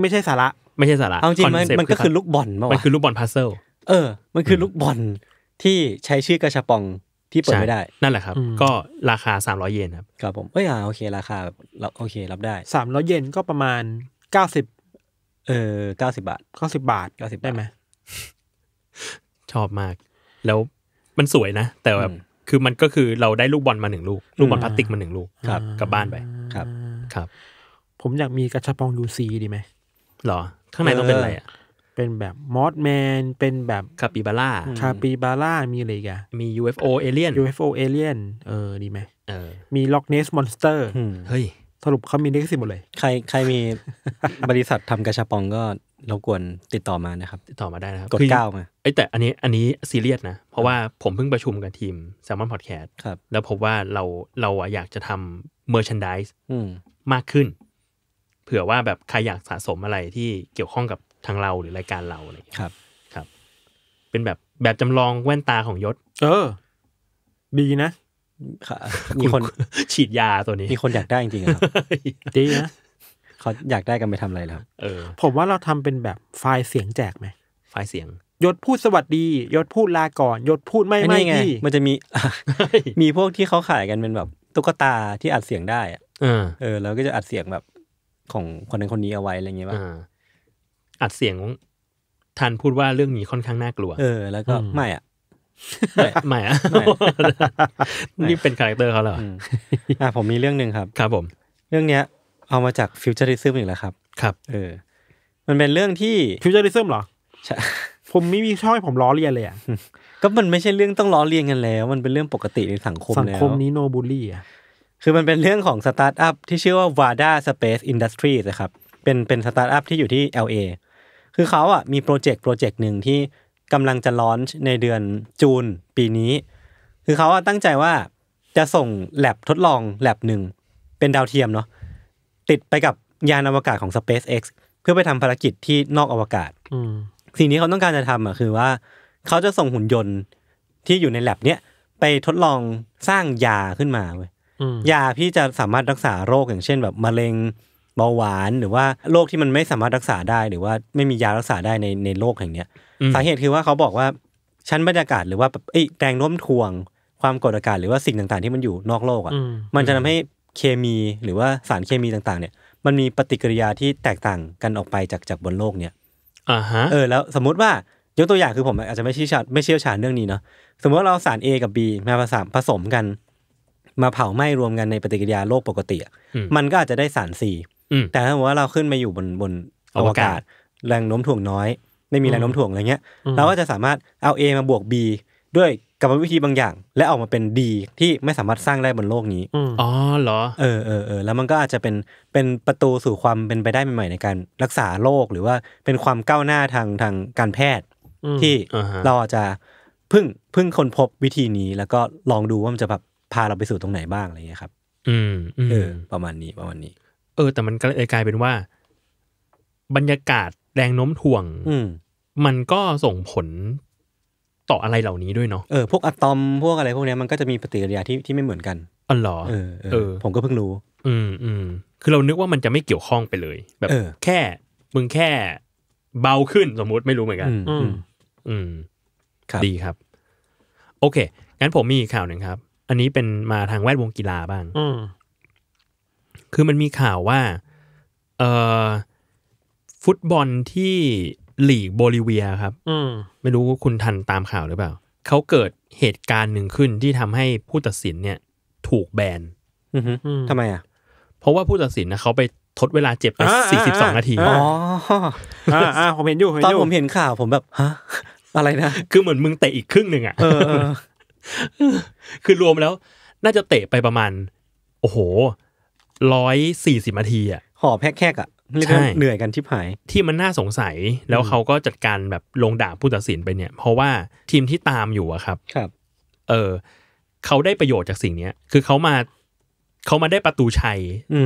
ไม่ใช่สาระ ไม่ใช่สาระเอาจริงมันก็คือลูกบอลมันคือลูกบอลพา์เซลเออ มันคือลูกบอลที่ใช้ชื่อกระชปองที่เปิดไม่ได้นั่นแหละครับ ก็ราคา 300 เยนครับครับ ผมเอ้ยอ่าโอเคราคาโอเครับได้ 300 เยนก็ประมาณ 90เออ90บาท90บาท90ได้ไหมชอบมาก แล้วมันสวยนะ แต่แบบคือมันก็คือเราได้ลูกบอลมาหนึ่งลูก ลูกบอลพลาสติกมาหนึ่งลูกครับกลับบ้านไปครับ ครับ ผมอยากมีกระชปองยูซีดีไหมหรอข้างในต้องเป็นอะไรอ่ะเป็นแบบมอสแมนเป็นแบบคาปิบาร่าคาปิบาร่ามีอะไรกันมี UFO เอเลี่ยน UFO เอเลี่ยนเออ ดีไหมเออ มีล็อกเนสมอนสเตอร์เฮ้ย สรุปเขามีดิกสิหมดเลย ใคร ใครมี บริษัททำกระชับปองก็รบกวนติดต่อมานะครับ ติดต่อมาได้นะครับ กดเก้ามาไอแต่อันนี้อันนี้ซีเรียสนะ เพราะว่าผมเพิ่งประชุมกับทีมแซมมอนพอดแคสต์แล้วพบว่าเราเราอยากจะทำเมอร์ชานดิสมากขึ้น เผื่อว่าแบบใครอยากสะสมอะไรที่เกี่ยวข้องกับทางเราหรือรายการเราอะไรเยครับครับ เป็นแบบแบบจำลองแว่นตาของยศ เออ ดีนะ มีคนฉีดยาตัวนี้ มีคนอยากได้จริงๆครับดีนะ เขาอยากได้กันไปทำอะไรแล้ว เออ ผมว่าเราทำเป็นแบบไฟล์เสียงแจกไหมไฟล์เสียงยศพูดสวัสดียศพูดลาก่อน ยศพูดไม่ไม่ไงมันจะมี มีพวกที่เขาขายกันเป็นแบบตุ๊กตาที่อัดเสียงได้อ่ะเออแล้วก็จะอัดเสียงแบบ ของคนนั้นคนนี้เอาไว้อะไรเงี้ยว่าอัดเสียง ทันพูดว่าเรื่องนี้ค่อนข้างน่ากลัวเออ แล้วก็ไม่อ่ะไม่อ่ะนี่เป็นคาแรคเตอร์เขาเหรออ่าผมมีเรื่องหนึ่งครับ ครับผม เรื่องเนี้ย เอามาจากฟิวเจอริซึมอีกแล้วครับครับ เออ มันเป็นเรื่องที่ฟิวเจอริซึมเหรอใช่ผมไม่มีช่องให้ผมล้อเลียนเลยอ่ะก็มันไม่ใช่เรื่องต้องล้อเลียนกันแล้ว มันเป็นเรื่องปกติในสังคมแล้วสังคมนี้โนบูลลี่อ่ะคือมันเป็นเรื่องของสตาร์ทอัพที่ชื่อว่า Vada Space Industries นะครับ เป็นเป็นสตาร์ทอัพที่อยู่ที่ LA คือเขาอ่ะมีโปรเจกต์โปรเจกต์หนึ่งที่กำลังจะลอนช์ในเดือนจูนปีนี้ คือเขาอ่ะตั้งใจว่าจะส่งแลบทดลองแลบหนึ่ง เป็นดาวเทียมเนาะติดไปกับยานอวกาศของ SpaceX เพื่อไปทำภารกิจที่นอกอวกาศสิ่งนี้เขาต้องการจะทำอ่ะ คือว่า เขาจะส่งหุ่นยนต์ที่อยู่ในแลบเนี้ยไปทดลองสร้างยาขึ้นมาเว้ยยาที่จะสามารถรักษาโรคอย่างเช่นแบบมะเร็งเบาหวานหรือว่าโรคที่มันไม่สามารถรักษาได้ หรือว่าไม่มียารักษาได้ในในโลกอย่างเนี้ย สาเหตุคือว่าเขาบอกว่าชั้นบรรยากาศหรือว่าไอ้แรงโน้มถ่วงความกดอากาศ หรือว่าสิ่งต่าง ๆที่มันอยู่นอกโลกอ่ะ มันจะทำให้เคมีหรือว่าสารเคมีต่าง ๆ เนี่ย มันมีปฏิกิริยาที่แตกต่างกันออกไปจากจากบนโลกเนี่ยอ่าฮะเออ แล้วสมมุติว่ายกตัวอย่างคือผมอาจจะไม่เชี่ยวชาญไม่เชี่ยวชาญเรื่องนี้เนาะสมมติว่าเราสาร A กับ B มาผสมผสมกัน มาเผาไหม้รวมกันในปฏิกิริยาโลกปกติมันก็อาจจะได้สาร C แต่ถ้าว่าเราขึ้นมาอยู่บนบนอวกาศ แรงโน้มถ่วงน้อย ไม่มีแรงโน้มถ่วงอะไรเงี้ยเราก็จะสามารถเอา A มาบวก B ด้วยกรรมวิธีบางอย่าง และออกมาเป็นดีที่ไม่สามารถสร้างได้บนโลกนี้อ๋อเหรอเออเออเออแล้วมันก็อาจจะเป็นเป็นประตูสู่ความเป็นไปได้ใหม่ๆ ในการรักษาโรคหรือว่าเป็นความก้าวหน้าทางทางการแพทย์ ที่เราจจะพึ่งพึ่งคนพบวิธีนี้แล้วก็ลองดูว่ามันจะแบบพาเราไปสู่ตรงไหนบ้างอะไรเงี้ยครับ อืมเออ ประมาณนี้ประมาณนี้เออแต่มันก็เลยกลายเป็นว่าบรรยากาศแรงโน้มถ่วง อืมันก็ส่งผลต่ออะไรเหล่านี้ด้วยเนาะเออพวกอะตอมพวกอะไร พวกนี้มันก็จะมีปฏิกิริยาที่ที่ไม่เหมือนกันอ๋อเหรอเออเออผมก็เพิ่งรู้ อืมอืมคือเรานึกว่ามันจะไม่เกี่ยวข้องไปเลย แบบแค่มึงแค่เบาขึ้นสมมุติไม่รู้เหมือนกัน อืม อืมครับดีครับ โอเคงั้นผมมีข่าวหนึ่งครับ อันนี้เป็นมาทางแวดวงกีฬาบ้างคือมันมีข่าวว่า เออฟุตบอลที่หลีกโบลิเวียครับมไม่รู้ว่าคุณทันตามข่าวหรือเปล่าเขาเกิดเหตุการณ์หนึ่งขึ้นที่ทำให้ผู้ตัดสินเนี่ย ถูกแบนทำไมอ่ะ เพราะว่าผู้ตัดสินนะเขาไปทดเวลาเจ็บไปสี่สิบสองนาที อ๋ออผมเห็นอยู่ตอนผมเห็นข่าวผมแบบฮะอะไรนะ คือเหมือนมึงเตะอีกครึ่งหนึ่งอ่ะคือรวมแล้ว น่าจะเตะไปประมาณ โอ้โหร้อยสี่สิบนาที อ่ะหอบแคกๆอ่ะใช่เหนื่อยกันที่ผายที่มันน่าสงสัย แล้วเขาก็จัดการแบบลงด่าผู้ตัดสินไปเนี่ย เพราะว่าทีมที่ตามอยู่อะครับ ครับ เออเขาได้ประโยชน์จากสิ่งเนี้ยคือเขามาเขามาได้ประตูชัยอื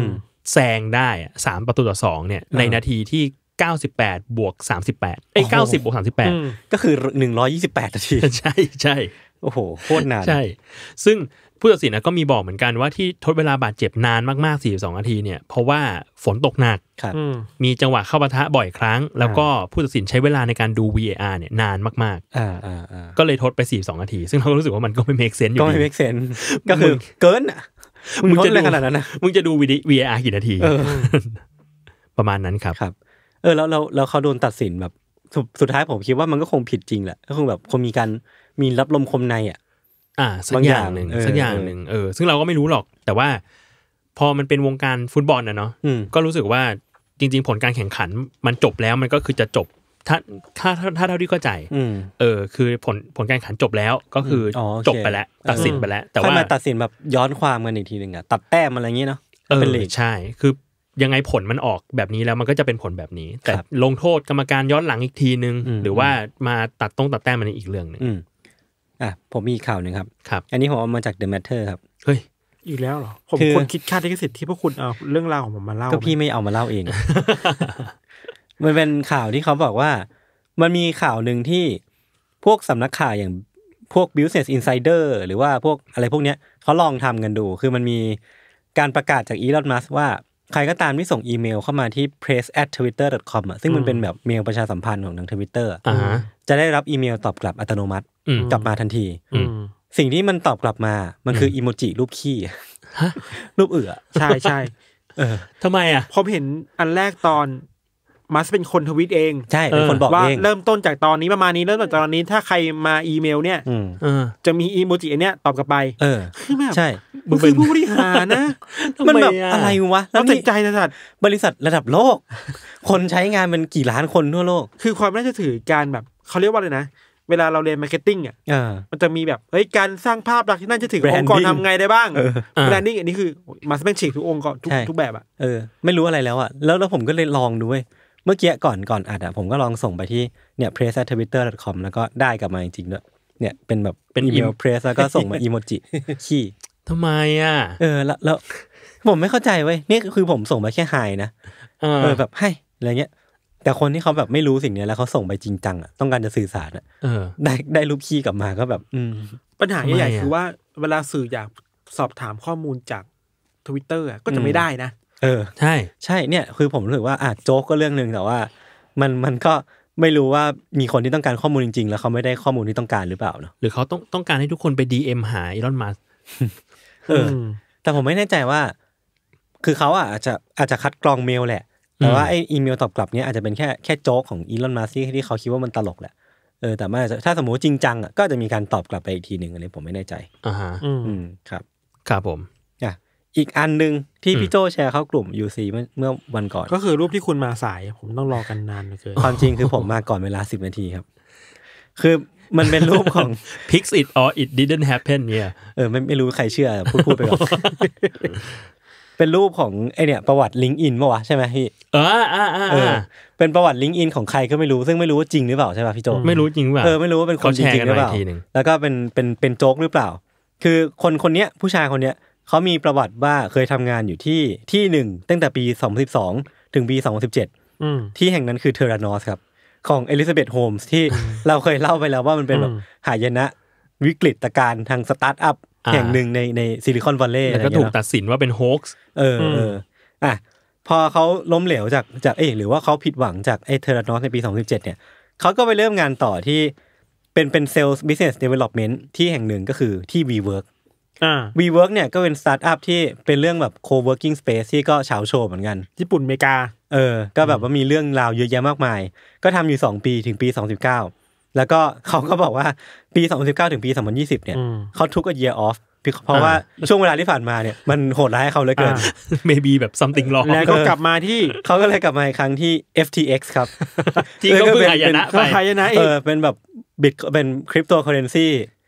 แซงได้สามประตูต่อสองเนี่ย ในนาทีที่เก้าสิบแปดบวกสามสิบแปดไอ้เก้าสิบบวกสามสิบแปดก็คือหนึ่งร้อยี่สิบแปดนาทีใช่ใช่โอ้โหโคตรนานใช่ ซึ่งผู้ตัดสินก็มีบอกเหมือนกันว่าที่ทดเวลาบาดเจ็บนานมาก ๆ 42นาทีเนี่ยเพราะว่าฝนตกหนัก มีจังหวะเข้าปะทะบ่อยครั้ง แล้วก็ผู้ตัดสินใช้เวลาในการดู VAR เนี่ย นานมากๆก็เลยทดไป 42นาที ซึ่งเรารู้สึกว่ามันก็ไม่เมกเซนอยู่ก็ไม่เมกเซนก็คือเกินมึงจะดูขนาดนั้นนะมึงจะดูวีดีวีกี่นาที ประมาณนั้นครับครับเออแล้วเราเราเขาโดนตัดสินแบบสุดสุดท้ายผมคิดว่ามันก็คงผิดจริงแหละก็คงแบบคงมีการมีรับลมคมในอ่ะอ่าสักอย่างหนึ่งสักอย่างหนึ่งเออ ซึ่งเราก็ไม่รู้หรอกแต่ว่า พอมันเป็นวงการฟุตบอลนะเนาะก็รู้สึกว่าจริงๆ ผลการแข่งขันมันจบแล้วมันก็คือจะจบ ถ้าถ้าถ้าเท่าที่เข้าใจเออ คือผลผลการแขันจบแล้ว ก็คือจบไปแล้วตัดสินไปแล้วแต่ว่ามาตัดสินแบบย้อนความกันอีกทีหนึ่งอะตัดแต้มอะไรเงี้ยเนาะเออใช่คือยังไงผลมันออกแบบนี้แล้วมันก็จะเป็นผลแบบนี้ แต่ลงโทษกรรมการย้อนหลังอีกทีนึงหรือว่ามาตัดต้องตัดแต้มมันอีกเรื่องหนึ่งอ่ะ ผมมีข่าวหนึ่งครับครับ อันนี้ผมเอามาจาก The Matter ครับ เฮ้ยอยู่แล้วเหรอ ผมคือคนคิดค่าลิขสิทธิ์ที่พวกคุณเอาเรื่องราวของผมมาเล่า ก็พี่ไม่เอามาเล่าเอง มันเป็นข่าวที่เขาบอกว่า มันมีข่าวหนึ่งที่พวกสำนักข่าวอย่างพวก Business Insider หรือว่าพวกอะไรพวกเนี้ยเขาลองทำกันดู คือมันมีการประกาศจากอีลอนมัสว่าใครก็ตามที่ส่งอีเมลเข้ามาที่ press at twitter com อ่ะซึ่งมันเป็นแบบเมลประชาสัมพันธ์ของทางทวิตเตอร์จะได้รับอีเมลตอบกลับอัตโนมัติกลับมาทันทีสิ่งที่มันตอบกลับมา มันคืออีโมจิรูปขี้รูปเอือใช่ใช่เออทำไมอ่ะผมเห็นอันแรกตอนมัสเป็นคนทวิตเองใช่เป็นคนบอกว่าเองเริ่มต้นจากตอนนี้ประมาณนี้เริ่มต้นจากตอนนี้ถ้าใครมาอีเมล เนี่ยจะมีอีโมจิเนี้ยตอบกลับไปเออคือแบบใช่มันคือผู้บริหารนะ มันแบบอะไรวะ แล้วติดใจระษัทบริษัทระดับโลก คนใช้งานมันกี่ล้านคนทั่วโลก คือความน่าจะถือการแบบเขาเรียกว่าอะไรนะ เวลาเราเรียนมาร์เก็ตติ้งอ่ะมันจะมีแบบเฮ้ยการสร้างภาพลักษณ์ที่น่าจะถึงองค์กรทำไงได้บ้างแบรนดิ้งอันนี้คือมาสเปนฉีกทุกองค์กรทุกแบบอ่ะเออไม่รู้อะไรแล้วอ่ะแล้วแล้วผมก็เลยลองดูเว้ยเมื่อกี้ก่อนก่อนอัดอะผมก็ลองส่งไปที่เนี่ย press at w i t t e r com แล้วก็ได้กลับมาจริงๆด้วยเนี่ยเป็นแบบเป็นอีเมล press แล้วก็ส่งมาอีโมจิขี้ทำไมอ่ะ เออแล้วแล้วผมไม่เข้าใจเว้ย นี่คือผมส่งไปแค่ไฮนะเออแบบให้อะไรเงี้ย แต่คนที่เขาแบบไม่รู้สิ่งนี้แล้วเขาส่งไปจริงจังอ่ะต้องการจะสื่อสารอ่ะได้ได้รูปขี้กลับมาก็แบบอืมปัญหาใหญ่ๆคือว่าเวลาสื่ออยากสอบถามข้อมูลจากทวิตเตอร์ก็จะไม่ได้นะเออใช่ใช่เนี่ย คือผมรู้สึกว่าอ่ะโจ๊กก็เรื่องหนึ่งแต่ว่ามันมันก็ไม่รู้ว่ามีคนที่ต้องการข้อมูลจริงๆแล้วเขาไม่ได้ข้อมูลที่ต้องการหรือเปล่าเนาะหรือเขาต้องต้องการให้ทุกคนไป DM หาอีลอนมัสเออ แต่ผมไม่แน่ใจว่า คือเขาอ่ะอาจจะอาจจะคัดกรองเมลแหละแต่ว่าไออีเมลตอบกลับเนี้ยอาจจะเป็นแค่แค่โจ๊กของอีลอนมัสที่เขาคิดว่ามันตลกแหละเออแต่ม่ถ้าสมมติจริงจังอ่ะก็จะมีการตอบกลับไปอีกทีหนึ่งอันนี้ผมไม่แน่ใจอ่าฮะอืมครับครับผมอีกอันหนึ่งที่พี่โจแชร์เข้ากลุ่ม UC เมื่อเมื่อวันก่อน ก็คือรูปที่คุณมาสายผมต้องรอกันนานเลือความจริงคือผมมาก่อนเวลาสิบนาทีครับ คือมันเป็นรูปของ Pix it or it didn't happen เนี่ย เออไม่ไม่รู้ใครเชื่อ พูดพูดไปก่อนเป็นรูปของไอเนี่ย ประวัติลิงก์อินปะวะใช่ไหมพี่ เอออ่าอ่าเป็นประวัติลิงก์อินของใคร ก็ไม่รู้ซึ่งไม่รู้ว่าจริง หรือเปล่าใช่ป่ะพี่โจไม่รู้จริงป่ะเออไม่รู้ว่าเป็นคนจริงหรือเปล่าแล้วก็เป็นเป็นเป็นโจ๊กหรือเปล่า คือคนคนเนี้ยผู้ชายคนเนี้ยเขามีประวัติว่าเคยทำงานอยู่ที่ที่หนึ่งตั้งแต่ปี 2012 ถึงปี 2017ที่แห่งนั้นคือเทอร์านอสครับ ของเอลิซาเบธโฮมส์ที่เราเคยเล่าไปแล้วว่ามันเป็นแบบหายนะวิกฤตการทางสตาร์ทอัพแห่งหนึ่งในในซิลิคอนวัลเลย์แล้วก็ถูกตัดสินว่าเป็นโฮกส์เออเอออ่ะพอเขาล้มเหลวจากจากเอหรือว่าเขาผิดหวังจากไอเทอร์นอสในปี 2017 เนี่ยเขาก็ไปเริ่มงานต่อที่เป็นเป็นเซลล์บิสเนสเดเวล็อปเมนท์ที่แห่งหนึ่งก็คือที่วีเวิร์กวีเวิร์กเนี่ยก็เป็นสตาร์ทอัพที่เป็นเรื่องแบบโคเวิร์กิ้งสเปซที่ก็เฉาโชว์เหมือนกันญี่ปุ่นอเมริกา เออ ก็แบบว่ามีเรื่องราวเยอะแยะมากมายก็ทำอยู่2ปีถึงปี2019แล้วก็เขาก็บอกว่า ปี2019ถึงปี2020เนี่ยเขาทุกอ y e a อออฟเพราะว่าช่วงเวลาที่ผ่านมาเนี่ยมันโหดร้ายเขาเหลือเกิน maybe แบบ something wrong แล้วก็กลับมาที่เขาก็เลยกลับมาอีกครั้งที่ FTX ครับที่ก็เป็นะไปายนะเเป็นแบบบิตเป็นคริปโตเคอเรนซี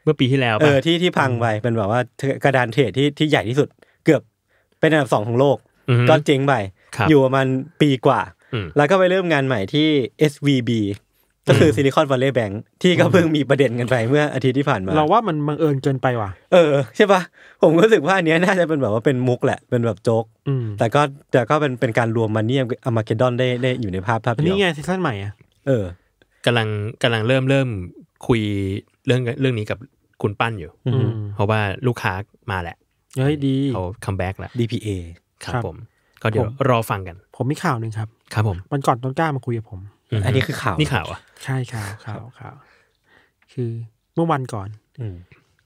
มื่อปีที่แล้วเออที่ที่พังไปเป็นแบบว่ากระดานเทรดที่ที่ใหญ่ที่สุด เกือบเป็นอันดับสองของโลกก็เจ๊งไปอยู่ประมาณปีกว่า แล้วก็ไปเริ่มงานใหม่ที่ SVB ก็คือซิลิคอนวอลเลย์แบงค์ที่ก็เพิ่งมีประเด็นกันไป เมื่ออาทิตย์ที่ผ่านมาเราว่ามันบังเอิญเกินไปว่ะเออใช่ปะผมก็รู้สึกว่าอันนี้น่าจะเป็นแบบว่าเป็นมุกแหละเป็นแบบโจ๊กแต่ก็แต่ก็เป็นเป็นการรวมมันนี่อามาิกดอนได้ได้อยู่ในภาพภาพเดียวนี่ไงซีซั่นใหม่อ่ะเออกำลังกำลังเริ่มเริ่มคุยเรื่องเรื่องนี้กับคุณปั้นอยู่เพราะว่าลูกค้ามาแหละเฮ้ยดีเขาคัมแบ็กแล้ว DPA ครับผม ก็เดี๋ยวรอฟังกัน ผมมีข่าวหนึ่งครับครับผมวันก่อนต้นกล้ามาคุยกับผมอันนี้คือข่าวนี่ข่าวอ่ะใช่ข่าวข่าวข่าวคือเมื่อวันก่อน อื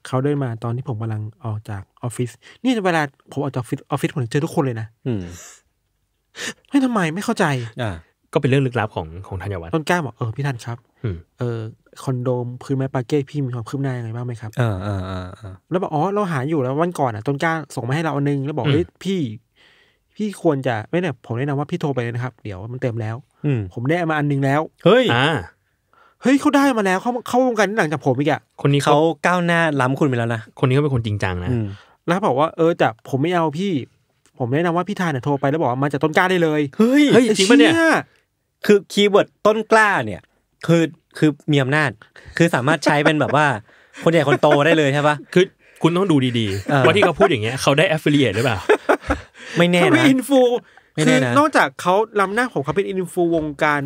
เขาเดินมาตอนที่ผมกำลังออกจากออฟฟิศนี่เวลา ผมออกจากออฟฟิศออฟฟิศผมเจอทุกคนเลยนะอืไม่ทำไมไม่เข้าใจอ่าก็เป็นเรื่องลึกลับของของธัญวัฒน์ต้นกล้าบอกเออพี่ทันครับเออคอนโดมพื้นไม้ปาเก้พี่มีความคืบหน้ายังไงบ้างไหมครับอ่าอ่าอ่แล้วบอกอ๋อ เราหาอยู่แล้ววันก่อนอ่ะ ต้นกล้าส่งมาให้เราอันนึง แล้วบอกเฮ้ยพี่ พี่ควรจะไม่เนี่ย ผมแนะนำว่าพี่โทรไปเลยนะครับ เดี๋ยวมันเต็มแล้วอืผมได้มาอันนึงแล้ว เฮ้ยอ่าเฮ้ยเขาได้มาแล้ว เขาเข้าวงการนหลังจากผมอีกอะคนนี้เขาก้าวหน้าล้ำคุณไปแล้วนะคนนี้เขาเป็นคนจริงจังนะแล้วบอกว่า เออแต่ผมไม่เอาพี่ ผมแนะนำว่าพี่ทานเนี่ยโทรไปแล้วบอกว่ามาจากต้นกล้าได้เลยเฮ้ยจริงปะเนี่ยคือคีย์เวิร์ดต้นกล้าเนี่ยคือคือมีอำนาจ คือสามารถใช้เป็นแบบว่า คนใหญ่คนโตได้เลยใช่ปะคือคุณต้องดูดีๆว่าที่เขาพูดอย่างเงี้ย เขาได้ a f f i l ล a t ยหรือเปล่า ไม่แน่นะเขาเป็นอินฟูคือนอกจากเขาล้ำหน้าของเขาเป็นอินฟูวงการ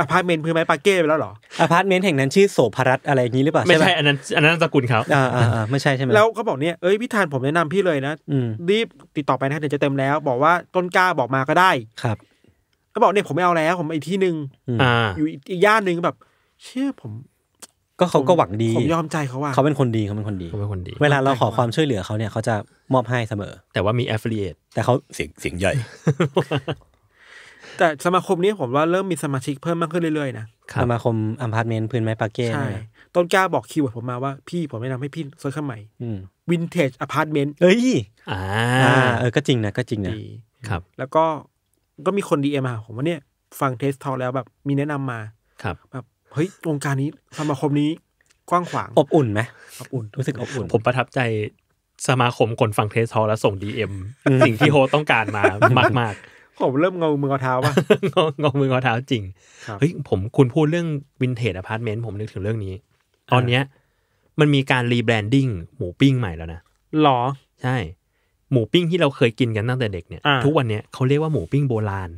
อพาร์ตเมนต์พื้นไม้ปาเก้ไปแล้วหรออพาร์ตเมนต์แห่งนั้น ชื่อโสภรัตอะไรอย่างนี้หรือเปล่า ไม่ใช่อันนั้นอันนั้นตระกูลเขาอ่าอ่าไม่ใช่ใช่ไหมแล้วเขาบอกเนี่ยเอ้ยพี่ทานผมแนะนำพี่เลยนะรีบติดต่อไปนะเดี๋ยวจะเต็มแล้ว บอกว่าต้นกล้าบอกมาก็ได้ครับก็บอกเนี่ย ผมไม่เอาแล้ว ผมไปที่หนึ่งออยู่อีกย่านหนึ่งแบบ เชื่อผม ก็เขาก็หวังดี ผมยอมใจเขาว่าเขาเป็นคนดีเขาเป็นคนดีเขาเป็นคนดี เวลาเราขอความช่วยเหลือเขาเนี่ยเขาจะมอบให้เสมอ แต่ว่ามีแอฟเฟียต e แต่เขาเสียงเสียงใหญ่ แต่สมาคมนี้ผมว่าเริ่มมีสมาชิกเพิ่มมากขึ้นเรื่อยๆนะสมาคมอัมพาร์ตเมนต์พื้นไม้ปาเก้ใช่ต้นกล้าบอกคีย์เวิร์ดผมมาว่าพี่ผมแนะนำให้พี่เครื่องใหม่วินเทจอพาร์ตเมนต์เอ้ยอ่าเออก็จริงนะก็จริงนะครับ แล้วก็ก็มีคนดีเอ็มมาผมว่าเนี่ย ฟังเทสทอแล้วแบบ มีแนะนำมาครับแบบเฮ้ยวงการนี้ สมาคมนี้กว้างขวาง อบอุ่นไหม อบอุ่น รู้สึกอบอุ่น ผมประทับใจสมาคมคนฟังเทสทอแล้วส่งดีเอ็มสิ่งที่โฮต้องการมา มากมากผมเริ่มงงมืองอเท้าว่ะงงมืองอเท้าจริงเฮ้ยผมคุณพูดเรื่องวินเทจอพาร์ตเมนต์ผมนึกถึงเรื่องนี้ตอนเนี้ยมันมีการรีแบรนดิ้งหมูปิ้งใหม่แล้วนะหรอใช่หมูปิ้งที่เราเคยกินกันตั้งแต่เด็กเนี่ยทุกวันเนี้ยเขาเรียกว่าหมูปิ้งโบราณ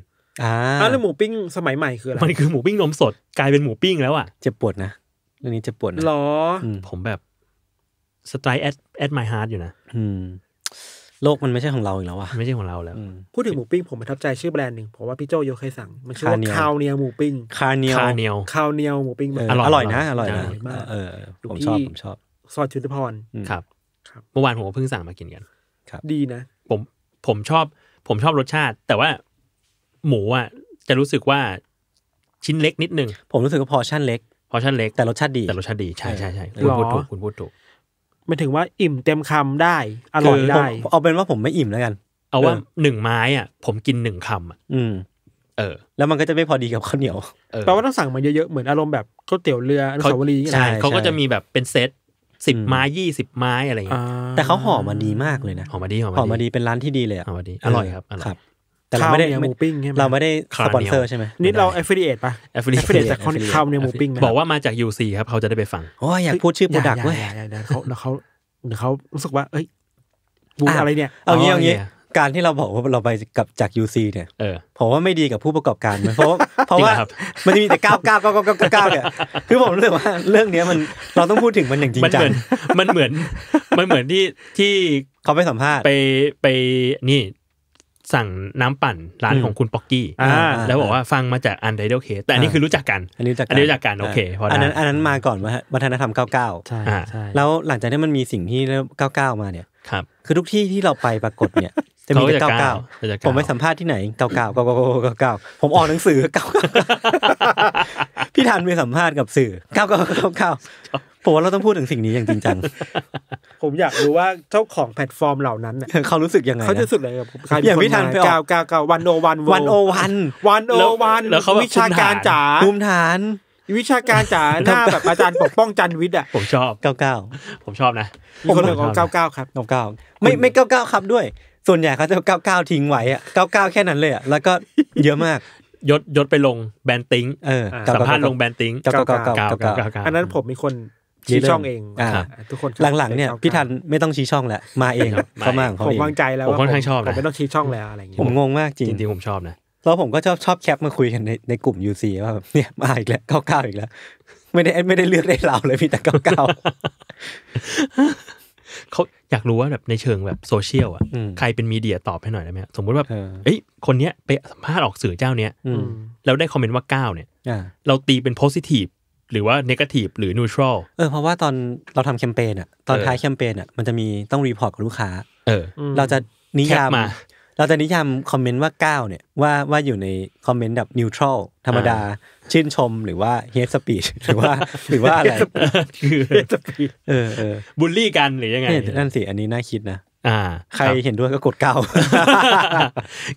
อ่าแล้วหมูปิ้งสมัยใหม่คืออะไรมันคือหมูปิ้งนมสด กลายเป็นหมูปิ้งแล้วอ่ะเจ็บปวดนะเรื่องนี้เจ็บปวดนะหรอผมแบบสไตร์แอดแอดไมฮาร์ดอยู่นะอืมโลกมันไม่ใช่ของเราอีกแล้วอ่ะไม่ใช่ของเราแล้วพูดถึงหมูปิ้งผมประทับใจชื่อแบรนด์หนึ่งเพราะว่าพี่โจโยเคยสั่งมันชื่อว่าคาวเนียวหมูปิ้งคาเนียวคาเนียวคาวเนียวหมูปิ้งออร่อยอร่อยนะอร่อยมากเออ ผมชอบผมชอบซอยชุติพรครับครับเมื่อวานผมเพิ่งสั่งมากินกันดีนะผมผมชอบ ผมชอบรสชาติ แต่ว่าหมูอ่ะจะรู้สึกว่า ชิ้นเล็กนิดนึง ผมรู้สึกว่าพอชั่นเล็กพอชั่นเล็กแต่รสชาติดีแต่รสชาติดีใช่ใช่ใช่คุณพูดถูกคุณพูดถูกม่ถึงว่าอิ่มเต็มคำได้ อร่อยได้เอาเป็นว่าผมไม่อิ่มแล้วกัน เอาว่าหนึ่งไม้อ่ะ ผมกินหนึ่งคำอ่ะเออ แล้วมันก็จะไม่พอดีกับข้าวเหนียวแปลว่าต้องสั่งมาเยอะ ๆ เหมือนอารมณ์แบบข้าวเตี๋ยวเรืออนุสาวรีย์ใช่เขาก็จะมีแบบเป็นเซตสิบไม้ยี่สิบไม้อะไรอย่างเงี้ยแต่เขาห่อมาดีมากเลยนะห่อมาดีห่อมาดีเป็นร้านที่ดีเลยห่อมาดีอร่อยครับครับ แต่เราไม่ได้หมูปิ้งใช่ไหมเราไม่ได้สปอนเซอร์ใช่ไหมนี่เราเอฟเฟอร์เอตปะเอฟเฟอร์เอตจากข้าวเนี่ยหมูปิ้งบอกว่ามาจากยูซีครับเขาจะได้ไปฟังโอ้ยอยากพูดชื่อโปรดักต์เว้ยเดี๋ยวเขาเดี๋ยวเขารู้สึกว่า เอ้ยบูอะไรเนี่ยเอางี้เอางี้การที่เราบอกว่าเราไปกับจาก UC เนี่ยผมว่าไม่ดีกับผู้ประกอบการเพราะเพราะว่ามันมีแต่ก้าวก้าวก้าวก้าวก้าวเนี่ยคือผมรู้สึกว่าเรื่องนี้มันเราต้องพูดถึงมันอย่างจริงจังมันเหมือนมันเหมือนที่ที่เขาไปสัมภาษณ์ไปไปนี่สั่งน้ำปั่นร้านของคุณป๊อกกี้แล้วบอกว่าฟังมาจากอันเดีดลเคแต่อันนี้คือรู้จักกันอันนี้รู้จักกันโอเคพออันนั้นอันนั้นมาก่อนวัฒนธรรมกก้าาวใช่แล้วหลังจากนั้นมันมีสิ่งที่กก้าาวมาเนี่ยครับ คือทุกที่ที่เราไปปรากฏเนี่ยจะมีเก้าเก้าผมไปสัมภาษณ์ที่ไหน เก้าเก้าเก้าเก้าเก้าเก้าผมออกหนังสือเก้าเก้าพี่ทันไปสัมภาษณ์กับสื่อเก้าเก้าเก้าเก้าผมว่าเราต้องพูดถึงสิ่งนี้อย่างจริงจัง ผมอยากรู้ว่าเจ้าของแพลตฟอร์มเหล่านั้นเขารู้สึกยังไงเขาจะรู้สึกอะไรกับอย่างพี่ทันไปออกเก้าเก้าวันโอวันวันโอวันวันโอวันวิชาการจ๋าภูมิฐาน วิชาการจ๋าหน้าแบบอาจารย์ปกป้องจันวิทย์อ่ะผมชอบเก้าเก้าผมชอบนะมีคนของเก้าเก้าครับเก้าเก้าไม่ไม่เก้าเก้าครับด้วยส่วนใหญ่เขาจะเก้าเก้าทิ้งไว้อะเก้าเก้าแค่นั้นเลยอะแล้วก็เยอะมากยศยศไปลงแบนติ้งเออสัมภาษณ์ลงแบนติ้งเก้าเก้าเก้าเก้าอันนั้นผมมีคนชี้ช่องเองทุกคนหลังๆเนี่ยพี่ทันไม่ต้องชี้ช่องแล้วมาเองเขามาของเผมวางใจแล้วผมค่อนข้างชอบผมไม่ต้องชี้ช่องแล้วอะไรอย่างงี้ผมงงมากจริงจริงผมชอบนะแล้วผมก็ชอบชอบแคปมาคุยกันในในกลุ่มยูซีว่าเนี่ยมาอีกแล้วเก้าเก้าอีกแล้ว ไม่ได้ไม่ได้เลือกได้เราเลยพี่แต่เก้าเก้าเขาอยากรู้ว่าแบบในเชิงแบบโซเชียลอ่ะใครเป็นมีเดียตอบให้หน่อยได้ไหมสมมติว่าเอ้ยคนเนี้ยไปสัมภาษณ์ออกสื่อเจ้าเนี้ยแล้วได้คอมเมนต์ว่าเก้าเนี่ย เราตีเป็นโพสิทีฟหรือว่าเนกาทีฟหรือนูทรัลเออเพราะว่าตอนเราทำแคมเปญอ่ะตอนท้ายแคมเปญอ่ะมันจะมีต้องรีพอร์ตกับลูกค้าเออเราจะนิยามเราจะนิยามคอมเมนต์ว่าก้าวเนี่ยว่าว่าอยู่ในคอมเมนต์แบบนิวทรัลธรรมดา ชื่นชมหรือว่าเฮดสปีชหรือว่าหรือว่าอะไรคือเฮดสปีชเออเออบูลลี่กันหรือยังไงนั่นสิ อันนี้น่าคิดนะอ่า ใครเห็นด้วยก็กดเก้า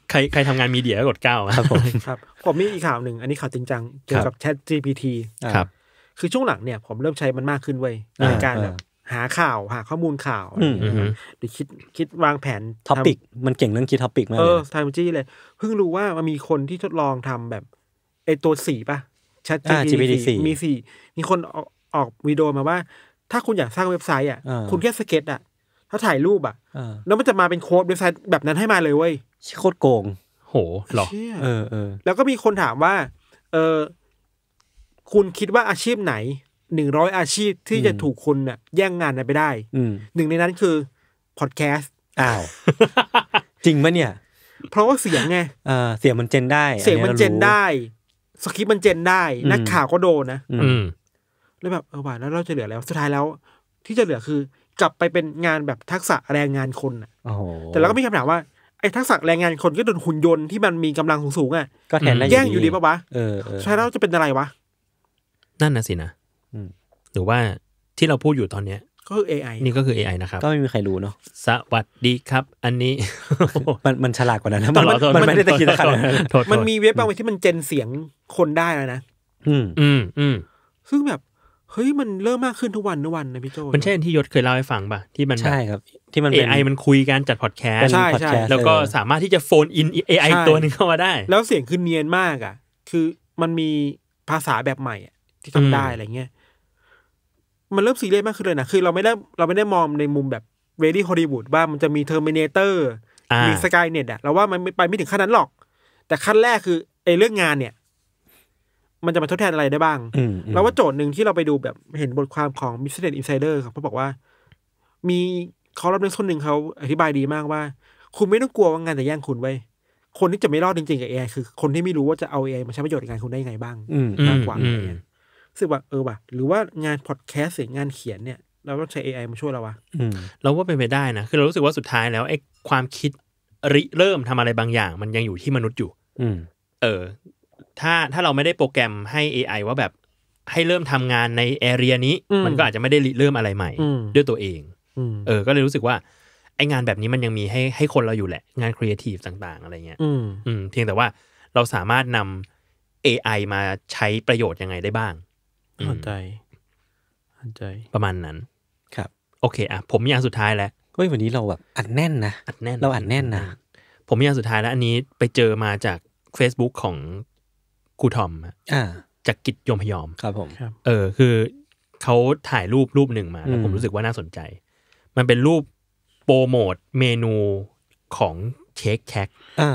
ใครใครทำงานมีเดียก็กดเก้าครับผมครับผมมีอีกข่าวหนึ่ง อันนี้ข่าวจริงจังเกี่ยวกับ Chat GPT ครับคือช่วงหลังเนี่ย ผมเริ่มใช้มันมากขึ้นเว้ยในการแบบหาข่าวหาข้อมูลข่าวอะไรอย่างเงี้ยหรือคิดคิดวางแผนท็อปิกมันเก่งเรื่องคิดท็อปิกมากเอเลยอนะท์จี้เลย เพิ่งรู้ว่ามันมีคนที่ทดลองทำแบบไอตัวสีป่ะชัดอ GPT มีสีมีคนออกออกวิดีโอมาว่า ถ้าคุณอยากสร้างเว็บไซต์อ่ะคุณแค่สเก็ต อ่ะถ้าถ่ายรูปอ่ะแล้วมันจะมาเป็นโค้ดเว็บไซต์แบบนั้นให้มาเลยเว้ย โคตรโกง โหหรอเเออเออแล้วก็มีคนถามว่า เออคุณคิดว่าอาชีพไหนหนึ่งร้อยอาชีพที่จะถูกคุณน่ะแย่งงานไปได้หนึ่งในนั้นคือพอดแคสต์อ้าว จริงหะเนี่ย เพราะว่าเสียงไงเสียงมันเจนได้ เสียงมันเจนได้ สคริปต์มันเจนได้ นักข่าวก็โดนนะแล้วแบบ เออว่าแล้วเราจะเหลือแล้วสุดท้ายแล้ว ที่จะเหลือคือ กลับไปเป็นงานแบบทักษะแรงงานคนอ่ะแต่เราก็มีคำถามว่าไอ้ทักษะแรงงานคนก็โดนหุ่นยนต์ที่มันมีกำลังสูงอ่ะก็แทนแย่งอยู่ดีปะวะใช่แล้วจะเป็นอะไรวะนั่นนะสินะหรือว่าที่เราพูดอยู่ตอนเนี้ยก็คือ AI นี่ก็คือ AI นะครับ ก็ไม่มีใครรู้เนาะสวัสดีครับ อันนี้ มันมันฉลาดกว่านั้นนะมันมันไม่ได้ตะคิดตะขันมันมีเว็บบางเว็บที่มันเจนเสียงคนได้แล้วนะอืมอืมอืม ซึ่งแบบ เฮ้ย มันเริ่มมากขึ้นทุกวัน ทุกวันนะพี่โจมันใช่ที่ยศเคยเล่าให้ฟังป่ะที่มันใช่ครับ ที่มันเอไอมันคุยการจัดพอดแคสต์ใช่ใช่แล้วก็สามารถที่จะโฟนอินเอไอตัวนึงเข้ามาได้แล้วเสียงคือเนียนมากอ่ะ คือมันมีภาษาแบบใหม่ที่ทำได้อะไรเงี้ยมันเริ่มซีเรียสมากขึ้นเลยนะ คือเราไม่ได้เราไม่ได้มองในมุมแบบเวดี้ฮอลลีวูดว่ามันจะมีเทอร์มินเตอร์มีสกายเน็ตอะเราว่ามันไปไม่ถึงขั้นนั้นหรอก แต่ขั้นแรกคือไอ้เรื่องงานเนี่ย มันจะมาทดแทนอะไรได้บ้าง เราว่าโจทย์หนึ่งที่เราไปดูแบบเห็นบทความของ Business Insider ครับเขาบอกว่า มีเขารับเรื่องคนหนึ่งเขาอธิบายดีมากว่า คุณไม่ต้องกลัวว่างานจะแย่งคุณไว้ คนที่จะไม่รอดจริงๆกับ AI คือ คนที่ไม่รู้ว่าจะเอา AI มาใช้ประโยชน์ในงานคุณได้ยังไงบ้างมากกว่ารู้สึกว่าเออว่ะ หรือว่างานพอดแคสต์หรืองานเขียนเนี่ย เราต้องใช้ AI มาช่วยเราวะเราว่าเป็นไปได้นะ คือเรารู้สึกว่าสุดท้ายแล้วไอ้ความคิดริเริ่มทำอะไรบางอย่าง มันยังอยู่ที่มนุษย์อยู่ อืเออถ้าถ้าเราไม่ได้โปรแกรมให้ AI ว่าแบบให้เริ่มทำงานในแอเรียนี้มันก็อาจจะไม่ได้ริเริ่มอะไรใหม่ด้วยตัวเองเออก็เลยรู้สึกว่าไองานแบบนี้มันยังมีให้ให้คนเราอยู่แหละ งานครีเอทีฟต่าง ๆอะไรเงี้ย อืมเพียงแต่ว่าเราสามารถนำ AI มาใช้ประโยชน์ยังไงได้บ้างเข้าใจเข้าใจประมาณนั้น ครับ โอเคอ่ะผมอย่างสุดท้ายแล้วเฮ้ยวันนี้เราแบบอัดแน่นนะอัดแน่นเราอัดแน่นนะ ผมอย่างสุดท้ายแล้ว อันนี้ไปเจอมาจาก Facebook ของครูทอม อ่าจากกิจยมพยอมครับผมเออ คือ เขาถ่ายรูปรูปหนึ่งมา แล้ว ผมรู้สึกว่าน่าสนใจ มันเป็นรูปโปรโมทเมนูของเชคแคก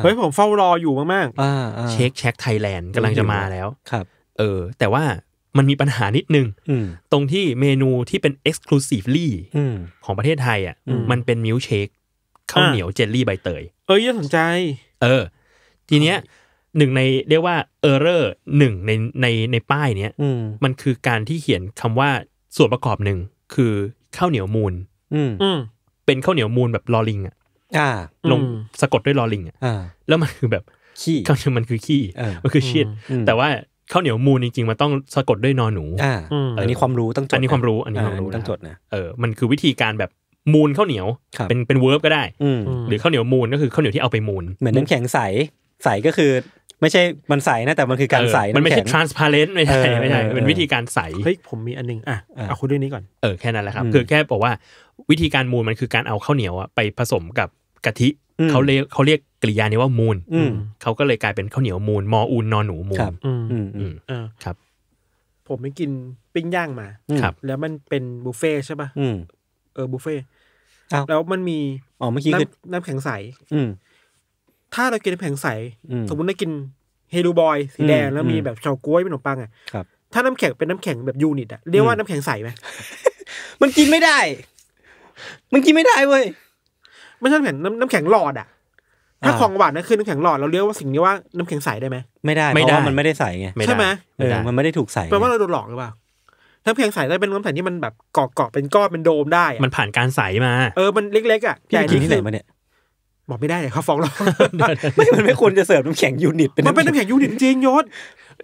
เฮ้ย ผมเฝ้ารออยู่มากๆเชคแคกไทยแลนด์กำลังจะมาแล้วครับ เออ แต่ว่ามันมีปัญหานิดนึงตรงที่เมนูที่เป็น exclusively ของประเทศไทย อ่ะมันเป็นมิลเชคข้าวเหนียวเจลลี่ใบเตย เอ้ยสนใจ เออ ทีเนี้ยหนึ่งในเรียกว่าเออร์เรอร์หนึ่งในในในป้ายเนี้ยมันคือการที่เขียนคำว่าส่วนประกอบหนึ่งคือข้าวเหนียวมูลเป็นข้าวเหนียวมูลแบบลอลิงอ่ะลงสะกดด้วยลอลิงอ่ะแล้วมันคือแบบขี้มันคือขี้มันคือชีดแต่ว่าข้าวเหนียวมูนจริงๆ มันต้องสะกดด้วยนอนหนูอ่าอันนี้ความรู้ต้องจดอันนี้ความรู้ อันนี้ความรู้ต้องจดนะ เออมันคือวิธีการแบบมูนข้าวเหนียว เป็นเป็นเวิร์บก็ได้หรือข้าวเหนียวมูนก็คือข้าวเหนียวที่เอาไปมูน เหมือนน้ำแข็งใส ใสก็คือ ไม่ใช่มันใสนะแต่มันคือการใส มันไม่ใช่ transparent ไม่ใช่ไม่ใช่เป็นวิธีการใส เฮ้ยผมมีอันนึงอ่ะเอาคุณเรื่องนี้ก่อน เออแค่นั้นแหละครับ คือแค่บอกว่า วิธีการมูนมันคือการเอาข้าวเหนียวอะไปผสมกับกะทิเขาเรียกเขาเรียกกริยานี้ว่ามูลเขาก็เลยกลายเป็นข้าวเหนียวมูล มออูนนอหนูมูลครับ ผมไปกินปิ้งย่างมาครับแล้วมันเป็นบุฟเฟ่ใช่ป่ะเออบุฟเฟ่แล้วมันมีอ๋อเมื่อกี้คือน้ำแข็งใส อืถ้าเรากินน้ำแข็งใส สมมติเรากินเฮลูบอยสีแดงแล้ว มีแบบเฉาก๊วยเป็นขนมปังอ่ะถ้าน้ำแข็งเป็นน้ำแข็งแบบยูนิตอ่ะเรียกว่าน้ำแข็งใสไหมมันกินไม่ได้ มันกินไม่ได้เว้ยไม่ใช่น้ำแข็งน้ำแข็งหลอดอ่ะ ถ้าของหวานนั่นคือน้ำแข็งหลอดเราเรียกว่าสิ่งนี้ว่า น้ำแข็งใสได้ไหมไม่ได้เพไม่ได้ราะมันไม่ได้ใสไงใช่ไหมเออมันไม่ได้ถูกใสแปลว่าเราโดนหลอกหรือเปล่าน้ำแข็งใสได้เป็นน้ำแข็งที่มันแบบเกาะเเป็นก้อนเป็นโดมได้ มันผ่านการใสมาเออมันเล็กๆอ่ะพี่ใหญ่กินที่ไหนมาเนี่ยบอกไม่ได้เลยเขาฟ้องเราไม่มันไม่ควรจะเสิร์ฟน้ำแข็งยูนิตเป็นมันเป็นน้ำแข็งยูนิตจริงยศ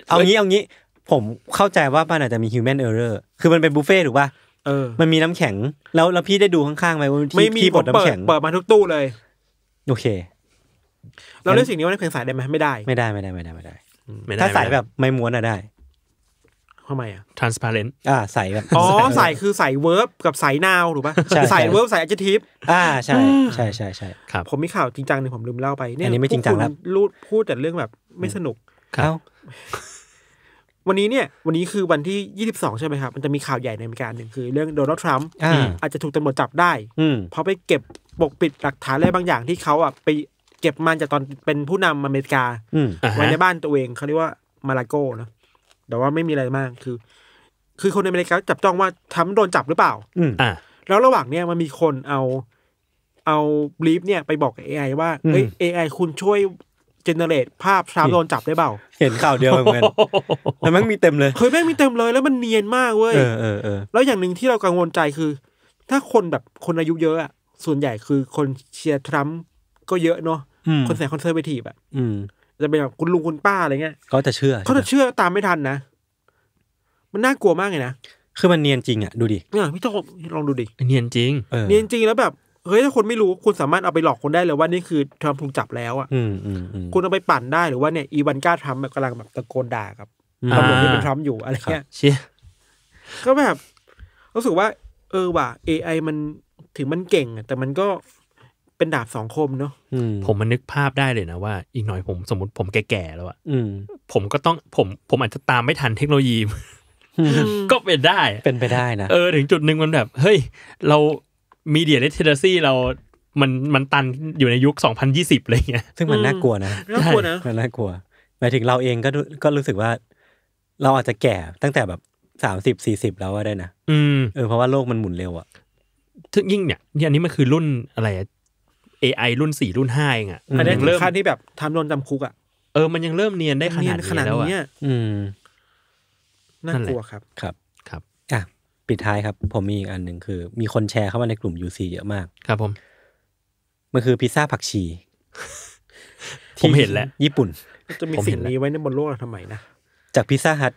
เอางี้เอางี้ผมเข้าใจว่ามันอาจจะมี human error คือมันเป็นบุฟเฟ่ต์ถูกป่ะมันมีน้ำแข็งแล้วแล้วพี่ได้ดูข้างๆไหมว่าไม่มีบดน้ำแข็งเปิดมาทุกตู้เลยโอเค เราเลือสิ่งนี้ว่าในเพลงสายได้ไหมไม่ได้ไม่ได้ไม่ได้ไม่ได้ไม่ได้ถ้าสายแบบไม่ม้วนอะได้ทำไมอ่ะ transparent อ่าใสแบบอ๋อใสคือใสเวิร์บกับใสนาวถูกป่ะใสเวิร์บใส adjective อ่าใช่ใช่ใช่ใช่ครับผมมีข่าวจริงจังหนึ่งผมลืมเล่าไปเนี่ยอันนี้ไม่จริงจังแล้วพูดแต่เรื่องแบบไม่สนุกครับวันนี้เนี่ย วันนี้คือวันที่ยี่สสิบองใช่ไหมครับ มันจะมีข่าวใหญ่ในอเมริกาหนึ่งคือเรื่องโดนัลด์ทรัมป์อาจจะถูกตำรวจจับได้เพราะไปเก็บปกปิดหลักฐานอะไรบางอย่างที่เขาอ่ะ ไปเก็บมาจากตอนเป็นผู้นำอเมริกาไว้ในบ้านตัวเอง เขาเรียกว่ามาลาโก้นะแต่ว่าไม่มีอะไรมากคือ คือคนในอเมริกาจับจ้องว่าทำโดนจับหรือเปล่าอ่แล้วระหว่างเนี้ยมันมีคนเอา เอาบลีฟเนี่ยไปบอกเอไอว่าเฮ้ยเอไอคุณช่วยจเนเรตภาพทรัมป์โดนจับได้เปล่า เห็นข่าวเดียวเหมือนกันแต่แม่งมีเต็มเลยเฮ้ยแม่งมีเต็มเลย แล้วมันเนียนมากเว้ยเออเออแล้วอย่างหนึ่งที่เรากังวลใจคือ ถ้าคนแบบคนอายุเยอะอ่ะ ส่วนใหญ่คือคนเชียร์ทรัมป์ก็เยอะเนาะคนแสงคอนเซอร์เวทีแบบจะเป็นแบบคุณลุงคุณป้าอะไรเงี้ยก็จะเชื่อ เขาจะเชื่อตามไม่ทันนะ มันน่ากลัวมากเลยนะคือมันเนียนจริงอ่ะดูดิเนี่ยพี่องลองดูดิเนียนจริงเนียนจริงแล้วแบบเฮ้ยถ้าคนไม่รู้ คุณสามารถเอาไปหลอกคนได้เลยว่านี่คือ ทรัมป์ถูกจับแล้วอ่ะคุณเอาไปปั่นได้ หรือว่าเนี่ยอีวันก้าทรัมป์กำลังแบบตะโกนด่ากับตำรวจที่เป็นทรัมป์อยู่อะไรเงี้ยเชี่ยก็แบบรู้สึกว่า เออว่ะเอไอมันถึงมันเก่งแต่มันก็เป็นดาบสองคมเนาะผมมันนึกภาพได้เลยนะว่าอีกหน่อยผมสมมติผมแก่แล้วอ่ะผมก็ต้องผมผมอาจจะตามไม่ทันเทคโนโลยีก็เป็นได้เป็นไปได้นะเออถึงจุดหนึ่งมันแบบ เฮ้ย เรามีเดียเลทเทอร์ซี่เรา มัน มันตันอยู่ในยุค 2020อะไรเงี้ย ซึ่งมันน่ากลัวนะ น่ากลัวนะ มันน่ากลัวหมายถึงเราเองก็ ก็รู้สึกว่า เราอาจจะแก่ตั้งแต่แบบสามสิบสี่สิบแล้วก็ได้นะ อืมเออเพราะว่าโลกมันหมุนเร็วอะถึงยิ่งเนี่ยี่อันนี้มันคือรุ่นอะไรอะ AI รุ่นสี่รุ่นห้าเองอะมันเริ่มขั้นที่แบบทำโดนจำคุกอะเออ มันยังเริ่มเนียนได้ขนาดนี้แล้วอะอืมน่ากลัวครับ ครับปิดท้ายครับ ผมมีอีกอันหนึ่งคือมีคนแชร์เข้ามาในกลุ่ม UC เยอะมาก ครับผมมันคือพิซซ่าผักชีผมเห็นแล้ว ญี่ปุ่นจะมีสิ่งนี้ไว้ในบนโลกทำทำไมนะ จากพิซซ่าฮัท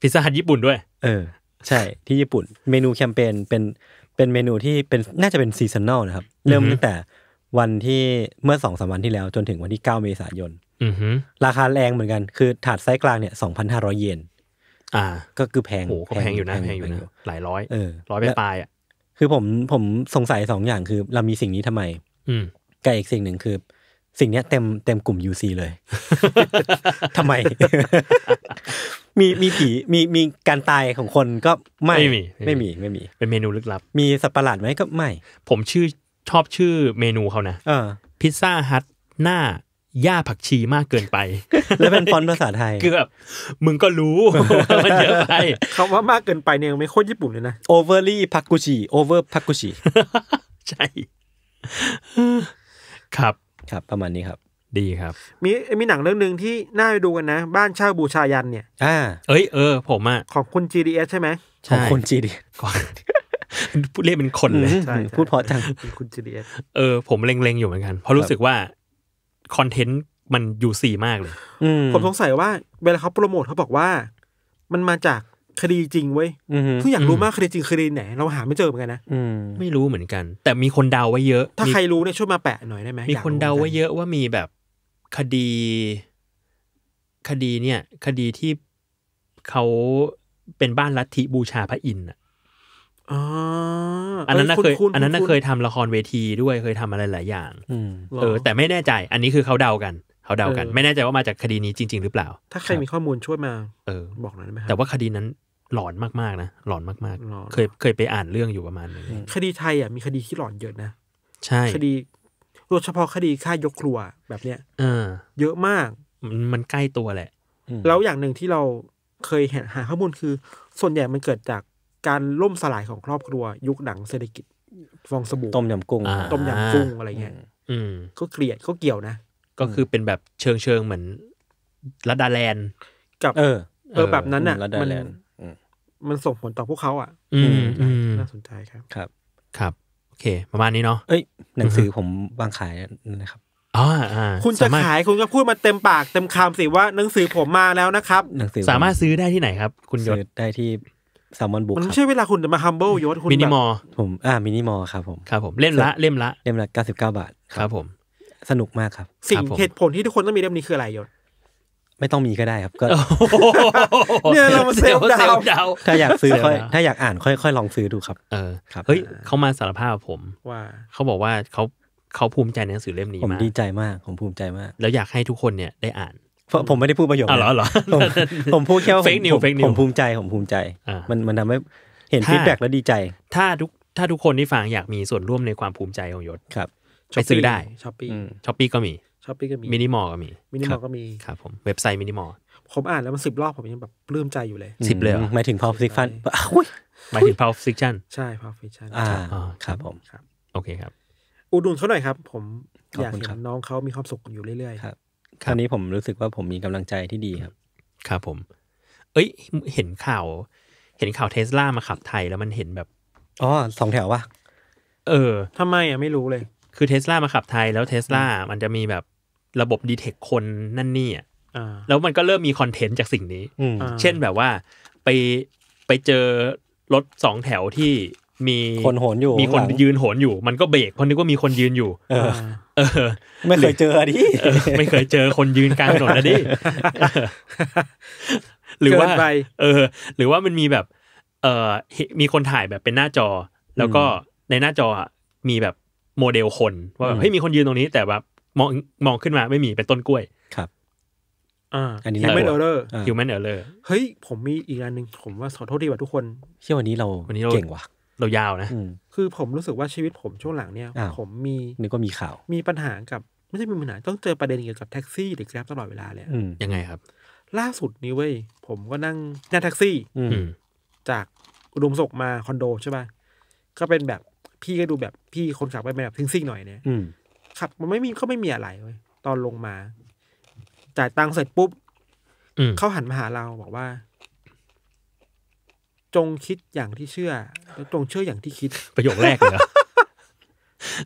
พิซซ่าฮัทญี่ปุ่นด้วย เออ ใช่ ที่ญี่ปุ่น เมนูแคมเปญเป็นเป็นเมนูที่เป็นน่าจะเป็นซีซันแนลนะครับ เริ่มตั้งแต่วันที่เมื่อสองสามวันที่แล้ว จนถึงวันที่เก้าเมษายนราคาแรงเหมือนกันคือถาดไซส์กลางเนี่ยสองพันห้าร้อยเยนอ่าก็คือแพงโอ้โหแพงอยู่นะแพงอยู่นะหลายร้อยเออร้อยไปปลายอ่ะคือผมผมสงสัยสองอย่างคือ เรามีสิ่งนี้ทำไม อืมกับอีกสิ่งหนึ่งคือ สิ่งเนี้ย เต็มเต็มกลุ่ม UC เลยทำไม มีมีผีมีมีการตายของคนก็ไม่ ไม่มี ไม่มีไม่มีเป็นเมนูลึกลับ มีสัตว์ประหลาดไหมก็ไม่ ผมชื่อชอบชื่อเมนูเขานะเออพิซซ่าฮัทหน้าหญ้าผักชีมากเกินไป แล้วเป็นฟอนต์ภาษาไทยคือแบบมึงก็รู้มันเยอะไปคำว่ามากเกินไปเนี่ยไม่โคตรญี่ปุ่นเลยนะ overly ผักกุชเ over ผักกุชีใช่ ครับ ครับ ประมาณนี้ครับ ดีครับ มีมีหนังเรื่องหนึ่งที่น่าไปดูกันนะ บ้านเช่าบูชายันเนี่ยอ่า เอ้ย เออผมอ่ะ ของคุณ GDS ใช่ไหมของคุณ GDS พูดเรียกเป็นคนเลยพูดเพราะจังคุณ GDS เออผมเล็งๆอยู่เหมือนกันเพราะรู้สึกว่าคอนเทนต์มันยูซีมากเลย ผมสงสัยว่าเวลาเขาโปรโมทเขาบอกว่า มันมาจากคดีจริงเว้ยทุกอย่างรู้มากคดีจริงคดีไหน เราหาไม่เจอเหมือนกันนะ ไม่รู้เหมือนกัน แต่มีคนเดาไว้เยอะ ถ้าใครรู้เนี่ยช่วยมาแปะหน่อยได้ไหม มีคนเดาไว้เยอะว่ามีแบบคดี คดีเนี่ย คดีที่เขาเป็นบ้านลัทธิบูชาพระอินทร์อันนั้นน่เคยอันนั้นน่เคยทำละครเวทีด้วยเคยทำอะไรหลายอย่างเออแต่ไม่แน่ใจ อันนี้คือเขาเดากันเขาเดากัน ไม่แน่ใจว่ามาจากคดีนี้จริง ๆหรือเปล่า ถ้าใครมีข้อมูลช่วยมาเออบอกหน่อยได้ไหมครับแต่ว่าคดีนั้นหลอนมากๆนะหลอนมากๆเคยเคยไปอ่านเรื่องอยู่ประมาณนึงคดีไทยอ่ะมีคดีที่หลอนเยอะนะใช่คดีโดยเฉพาะคดีฆ่ายกครัวแบบเนี้ยเออเยอะมากมันใกล้ตัวแหละแล้วอย่างหนึ่งที่เราเคยหาข้อมูลคือ ส่วนใหญ่มันเกิดจากการล่มสลายของครอบครัว ยุคหนังเศรษฐกิจ ฟองสบู่ต้มยำกุ้งต้มยำกุ้งอะไรเงี้ยก็เกลียดก็เกี่ยวนะ ก็คือเป็นแบบเชิงเชิงเหมือนรัดดาแลนกับ เออ เออแบบนั้นอ่ะ มัน มันส่งผลต่อพวกเขาอ่ะ อืม น่าสนใจครับครับ ครับ โอเค ประมาณนี้เนาะเอ้ย หนังสือผมวางขายนะครับออ๋คุณจะขายคุณก็พูดมาเต็มปากเต็มคำสิว่าหนังสือผมมาแล้วนะครับหนังสือสามารถซื้อได้ที่ไหนครับ คุณยศได้ที่ซลมอนบุ๊กมันไม่ใช่เวลาคุณจะมาฮัมเบิลยศคุณมินิมอลผมอ่ามินิมอลครับผมครับผมเล่มละเล่มละเล่มละเก้าสิบเก้าบาทครับผม สนุกมากครับ สิ่งเหตุผลที่ทุกคนต้องมีเล่มนี้คืออะไรยศไม่ต้องมีก็ได้ครับ ก็เนี่ยเรามาเซลดาว ถ้าอยากซื้อค่อยถ้าอยากอ่านค่อยๆลองซื้อดูครับเออครับเฮ้ยเขามาสารภาพผมว่าเขาบอกว่าเขาเขาภูมิใจในหนังสือเล่มนี้มากผมดีใจมากผมภูมิใจมาก แล้วอยากให้ทุกคนเนี่ยได้อ่านผมไม่ได้พูดประโยคอ๋อเหรอผมพูดแค่ว่าผมภูมิใจ ผมภูมิใจมันมันทำให้เห็นฟีดแบ็กแล้วดีใจ ถ้าทุกถ้าทุกคนที่ฟังอยากมีส่วนร่วมในความภูมิใจของยศครับไปซื้อได้ ช้อปปี้ ช้อปปี้ก็มี ช้อปปี้ก็มี มินิมอลก็มี มินิมอลก็มี ครับผม เว็บไซต์มินิมอล ผมอ่านแล้วมันสิบรอบผมยังแบบปลื้มใจอยู่เลยสิบเลย หมายถึงพาวฟิกชันหมายถึงพาวฟิกชัน ใช่พาวฟิกชันอ่าครับผม ครับ โอเคครับ อุดหนุนเขาหน่อยครับผมอยากเห็นน้องเขามีความสุขอยู่เรื่อยๆครับคราวนี้ผมรู้สึกว่าผมมีกำลังใจที่ดีครับ ครับผม เอ้ย เห็นข่าว เห็นข่าวเทสลามาขับไทยแล้วมันเห็นแบบ อ๋อ สองแถววะเออ ทำไมอ่ะไม่รู้เลย คือเทสลามาขับไทยแล้วเทสลามันจะมีแบบระบบดีเทคคนนั่นนี่อ่ะแล้วมันก็เริ่มมีคอนเทนต์จากสิ่งนี้ เช่นแบบว่าไปไปเจอรถสองแถวที่มีคนโหนอยู่ มีคนยืนโหนอยู่ มันก็เบรกเพราะนึกว่ามีคนยืนอยู่เออไม่เคยเจอดิไม่เคยเจอคนยืนกลางถนนนะดิหรือว่าเออ หรือว่ามันมีแบบ เออมีคนถ่ายแบบเป็นหน้าจอ แล้วก็ในหน้าจอมีแบบโมเดลคนว่าแบบเฮ้ยมีคนยืนตรงนี้แต่แบบมองมองขึ้นมาไม่มีเป็นต้นกล้วยครับอันนี้ฮิวม่เออเลอร์ฮิวแมนเออร์เลอร์เฮ้ย ผมมีอีกอันหนึ่งผมว่าขอโทษดีกว่าทุกคนเชื่อวันนี้เราเก่งว่ะเรายาวนะ คือผมรู้สึกว่าชีวิตผมช่วงหลังเนี่ย ผมมีนี่ก็มีข่าว มีปัญหากับไม่ใช่มีปัญหาต้องเจอประเด็นเกี่ยวกับแท็กซี่หรือแกร็บตลอดเวลาเลยยังไงครับ ล่าสุดนี้เว้ย ผมก็นั่งนั่งแท็กซี่ อืจาก อุดมศกมาคอนโดใช่ป่ะก็เป็นแบบพี่ก็ดูแบบพี่คนขับไปแบบทิ้งซิ่งหน่อยเนี่ยขับ มันไม่มีก็ไม่มีอะไรเว้ยตอนลงมา จ่ายตังค์เสร็จปุ๊บเขาหันมาหาเราบอกว่าจงคิดอย่างที่เชื่อแล้วจงเชื่ออย่างที่คิด ประโยคแรกเลย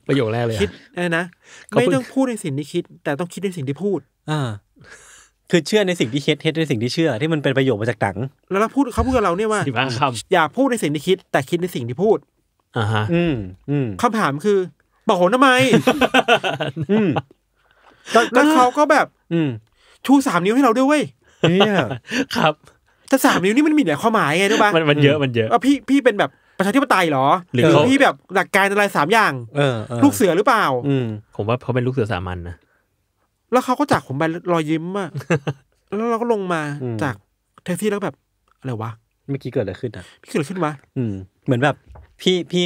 ประโยคแรกเลย คิดนะ ไม่ต้องพูดในสิ่งที่คิด แต่ต้องคิดในสิ่งที่พูดอ่าคือเชื่อในสิ่งที่คิดเฮ็ดในสิ่งที่เชื่อ ที่มันเป็นประโยคมาจากตังแล้วเราพูดเขาพูดกับเราเนี่ยว่า อย่าพูดในสิ่งที่คิด แต่คิดในสิ่งที่พูด อ่าฮะ อืม อืมคำถามคือบอกหนทำไมอืมแล้วเขาก็แบบ อืม ชูสามนิ้วให้เราด้วยเว้ยเนี่ยครับแต่สามนิ้วนี่มันมีหลายความหมายไงรู้ปะมันมันเยอะมันเยอะว่าพี่พี่เป็นแบบประชาธิปไตยเหรอหรือพี่แบบหลักการอะไรสามอย่างลูกเสือหรือเปล่า อืผมว่าเขาเป็นลูกเสือสามัญนะแล้วเขาก็จากผมไปรอยยิ้มอะแล้วเราก็ลงมาจากแท็กซี่แล้วแบบอะไรวะเมื่อกี้เกิดอะไรขึ้นอ่ะพี่เกิดอะไรขึ้นวะอืมเหมือนแบบพี่พี่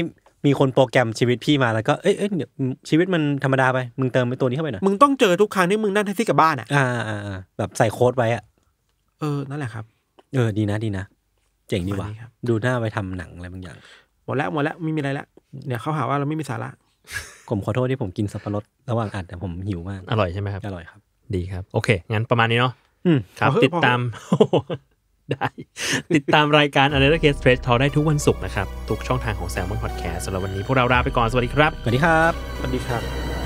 มีคนโปรแกรมชีวิตพี่มาแล้วก็เอ้ยเอ้ยเดี๋ยวชีวิตมันธรรมดาไปมึงเติมไปตัวนี้เข้าไปหน่อยมึงต้องเจอทุกครั้งที่มึงนั่งแท็กซี่กับบ้านอ่ะอ่าอ่าแบบ ใส่โค้ดไว้อ่ะเออนั่นแหละครับเออ ดีนะดีนะ เจ๋งดีว่ะดูหน้าไปทำหนังอะไรบางอย่างหมดแล้วหมดแล้วไม่มีอะไรแล้วเนี่ยเขาหาว่าเราไม่มีสาระ ผมขอโทษที่ผมกินสับปะรด ระหว่างอัดแต่ผมหิวมาก อร่อยใช่ไหมครับ อร่อยครับ ดีครับโอเค งั้นประมาณนี้เนาะอืมครับ ติดตามได้ ติดตามรายการอะไรนะเคสเ t r ท s s ได้ทุกวันศุกร์นะครับ ทุกช่องทางของแซลมอนพอดแคสต์สำหรับวันนี้พวกเราลาไปก่อนสวัสดีครับสวัสดีครับสวัสดีครับ